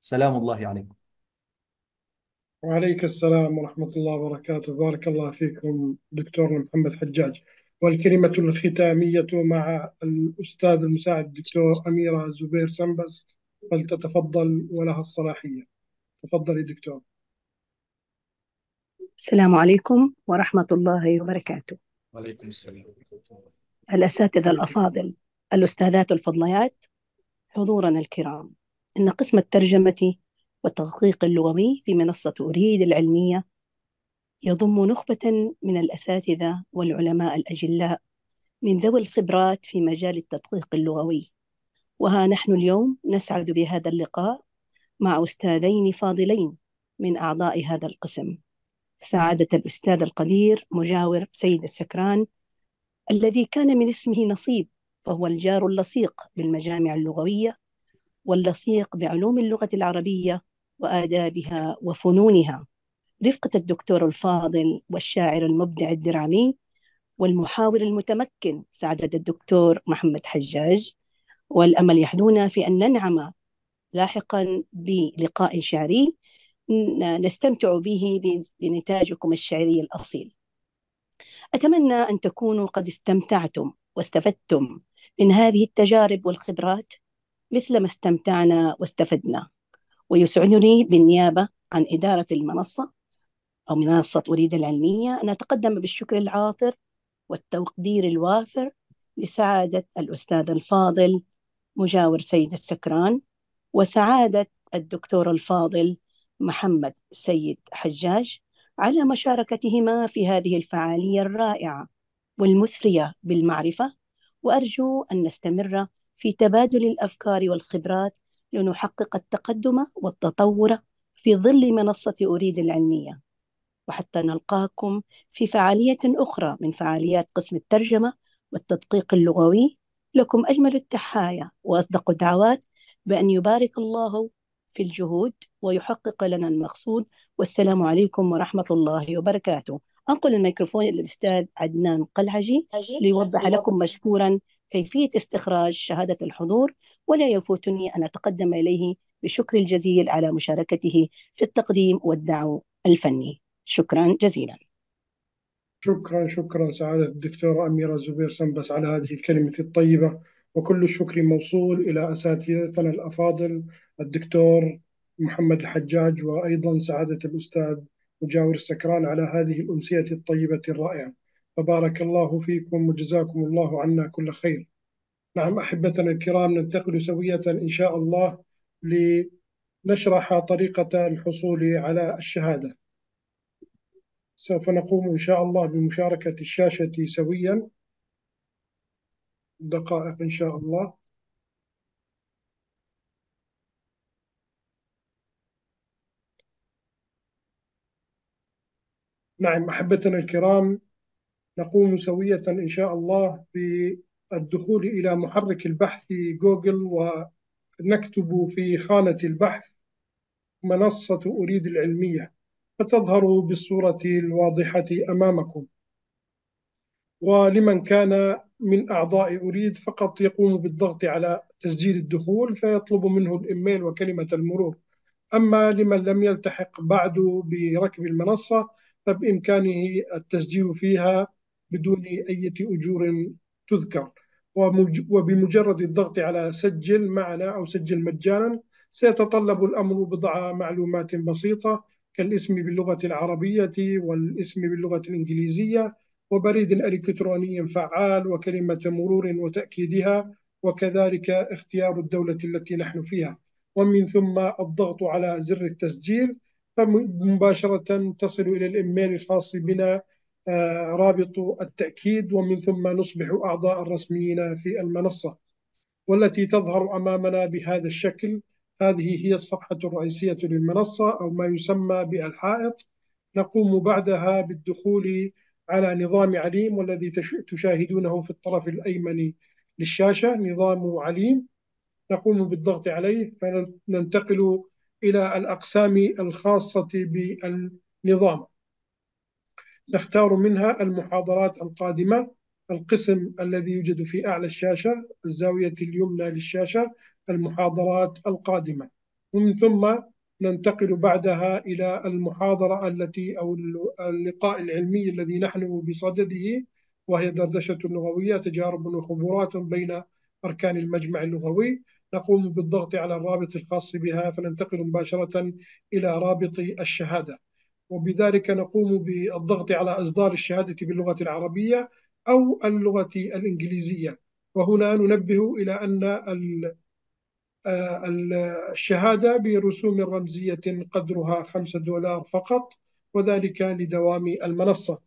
سلام الله عليكم وعليك السلام ورحمة الله وبركاته بارك الله فيكم دكتور محمد حجاج والكلمة الختامية مع الأستاذ المساعد الدكتور أميرة زبير سنبس فلتتفضل ولها الصلاحية تفضلي دكتور السلام عليكم ورحمة الله وبركاته وعليكم السلام الأساتذة الأفاضل الأستاذات الفضليات حضورنا الكرام إن قسم الترجمة والتدقيق اللغوي في منصة أريد العلمية يضم نخبة من الأساتذة والعلماء الأجلاء من ذوي الخبرات في مجال التدقيق اللغوي وها نحن اليوم نسعد بهذا اللقاء مع أستاذين فاضلين من أعضاء هذا القسم سعادة الأستاذ القدير مجاور سيد السكران الذي كان من اسمه نصيب فهو الجار اللصيق بالمجامع اللغوية واللصيق بعلوم اللغة العربية وآدابها وفنونها رفقة الدكتور الفاضل والشاعر المبدع الدرامي والمحاور المتمكن سعادة الدكتور محمد حجاج والأمل يحدونا في أن ننعم لاحقا بلقاء شعري نستمتع به بنتاجكم الشعري الأصيل أتمنى أن تكونوا قد استمتعتم واستفدتم من هذه التجارب والخبرات مثل ما استمتعنا واستفدنا ويسعدني بالنيابة عن إدارة المنصة أو منصة أريد العلمية أن أتقدم بالشكر العاطر والتقدير الوافر لسعادة الأستاذ الفاضل مجاور سيد السكران وسعادة الدكتور الفاضل محمد سيد حجاج على مشاركتهما في هذه الفعالية الرائعة والمثرية بالمعرفة وأرجو أن نستمر في تبادل الأفكار والخبرات لنحقق التقدم والتطور في ظل منصة أريد العلمية وحتى نلقاكم في فعالية أخرى من فعاليات قسم الترجمة والتدقيق اللغوي لكم أجمل التحايا وأصدق الدعوات بأن يبارك الله في الجهود ويحقق لنا المقصود والسلام عليكم ورحمة الله وبركاته أنقل الميكروفون إلى الأستاذ عدنان قلعجي ليوضح لكم مشكورا كيفية استخراج شهادة الحضور ولا يفوتني أن أتقدم إليه بشكر الجزيل على مشاركته في التقديم والدعو الفني شكرا جزيلا شكرا شكرا سعادة الدكتورة أميرة زبير سنبس على هذه الكلمة الطيبة وكل الشكر موصول إلى أساتذتنا الأفاضل الدكتور محمد الحجاج وأيضا سعادة الأستاذ مجاور السكران على هذه الأمسية الطيبة الرائعة فبارك الله فيكم وجزاكم الله عنا كل خير نعم أحبتنا الكرام ننتقل سوية إن شاء الله لنشرح طريقة الحصول على الشهادة سوف نقوم إن شاء الله بمشاركة الشاشة سويا دقائق إن شاء الله نعم أحبتنا الكرام نقوم سوية إن شاء الله بالدخول إلى محرك البحث جوجل ونكتب في خانة البحث منصة أريد العلمية فتظهر بالصورة الواضحة أمامكم ولمن كان من أعضاء أريد فقط يقوم بالضغط على تسجيل الدخول فيطلب منه الإيميل وكلمة المرور أما لمن لم يلتحق بعد بركب المنصة فبإمكانه التسجيل فيها بدون أي أجور تذكر وبمجرد الضغط على سجل معنا أو سجل مجانا سيتطلب الأمر بضع معلومات بسيطة كالاسم باللغة العربية والاسم باللغة الإنجليزية وبريد إلكتروني فعال وكلمة مرور وتأكيدها وكذلك اختيار الدولة التي نحن فيها ومن ثم الضغط على زر التسجيل فمباشرة تصل إلى الإيميل الخاص بنا آه، رابط التأكيد ومن ثم نصبح أعضاء رسميين في المنصة والتي تظهر أمامنا بهذا الشكل هذه هي الصفحة الرئيسية للمنصة أو ما يسمى بالحائط نقوم بعدها بالدخول على نظام عليم والذي تشاهدونه في الطرف الأيمن للشاشة نظام عليم نقوم بالضغط عليه فننتقل إلى الأقسام الخاصة بالنظام نختار منها المحاضرات القادمة القسم الذي يوجد في أعلى الشاشة الزاوية اليمنى للشاشة المحاضرات القادمة ومن ثم ننتقل بعدها إلى المحاضرة التي أو اللقاء العلمي الذي نحن بصدده وهي دردشة لغوية تجارب وخبرات بين أركان المجمع اللغوي نقوم بالضغط على الرابط الخاص بها فننتقل مباشرة إلى رابط الشهادة وبذلك نقوم بالضغط على إصدار الشهادة باللغة العربية أو اللغة الإنجليزية وهنا ننبه إلى أن آه، الشهادة برسوم رمزية قدرها 5 دولار فقط وذلك لدوام المنصة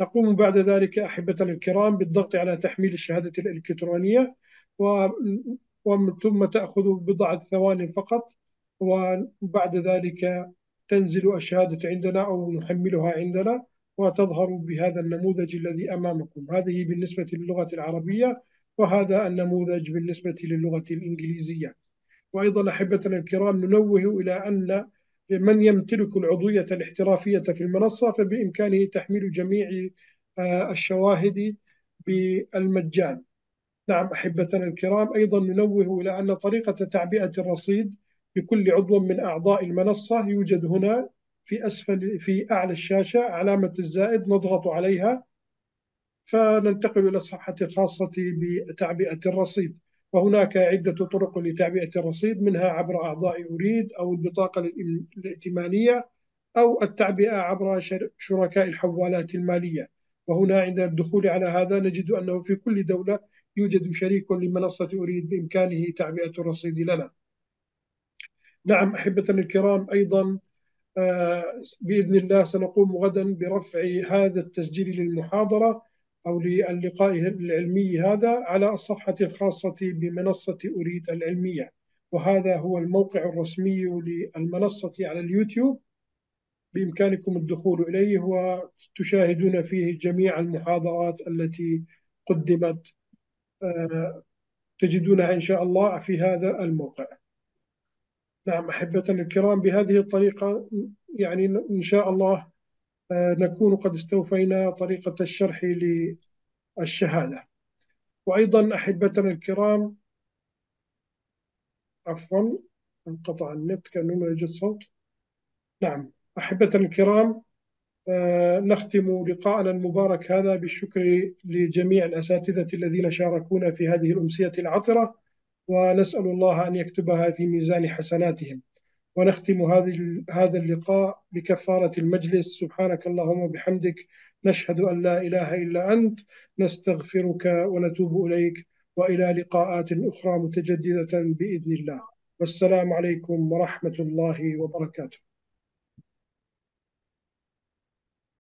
نقوم بعد ذلك أحبتنا الكرام بالضغط على تحميل الشهادة الإلكترونية ثم تأخذ بضعة ثوان فقط وبعد ذلك تنزل الشهادة عندنا أو نحملها عندنا وتظهر بهذا النموذج الذي أمامكم هذه بالنسبة للغة العربية وهذا النموذج بالنسبة للغة الإنجليزية وأيضا أحبتنا الكرام ننوه إلى أن من يمتلك العضوية الاحترافية في المنصة فبإمكانه تحميل جميع آه، الشواهد بالمجان نعم أحبتنا الكرام أيضا ننوه إلى أن طريقة تعبئة الرصيد لكل عضو من أعضاء المنصة يوجد هنا في أسفل في أعلى الشاشة علامة الزائد نضغط عليها فننتقل إلى الصفحة الخاصة بتعبئة الرصيد وهناك عدة طرق لتعبئة الرصيد منها عبر أعضاء أريد أو البطاقة الائتمانية أو التعبئة عبر شركاء الحوالات المالية وهنا عند الدخول على هذا نجد أنه في كل دولة يوجد شريك لمنصة أريد بإمكانه تعبئة الرصيد لنا نعم أحبتنا الكرام أيضا آه، بإذن الله سنقوم غدا برفع هذا التسجيل للمحاضرة أو للقاء العلمي هذا على الصفحة الخاصة بمنصة أريد العلمية وهذا هو الموقع الرسمي للمنصة على اليوتيوب بإمكانكم الدخول إليه وتشاهدون فيه جميع المحاضرات التي قدمت آه، تجدونها إن شاء الله في هذا الموقع نعم أحبتنا الكرام بهذه الطريقة يعني إن شاء الله آه، نكون قد استوفينا طريقة الشرح للشهادة وأيضا أحبتنا الكرام عفوا انقطع النت كأنه ما يوجد صوت نعم أحبتنا الكرام آه، نختم لقاءنا المبارك هذا بالشكر لجميع الأساتذة الذين شاركونا في هذه الأمسية العطرة ونسأل الله أن يكتبها في ميزان حسناتهم ونختم هذه هذا اللقاء بكفارة المجلس سبحانك اللهم وبحمدك نشهد أن لا إله إلا أنت نستغفرك ونتوب إليك وإلى لقاءات أخرى متجددة بإذن الله والسلام عليكم ورحمة الله وبركاته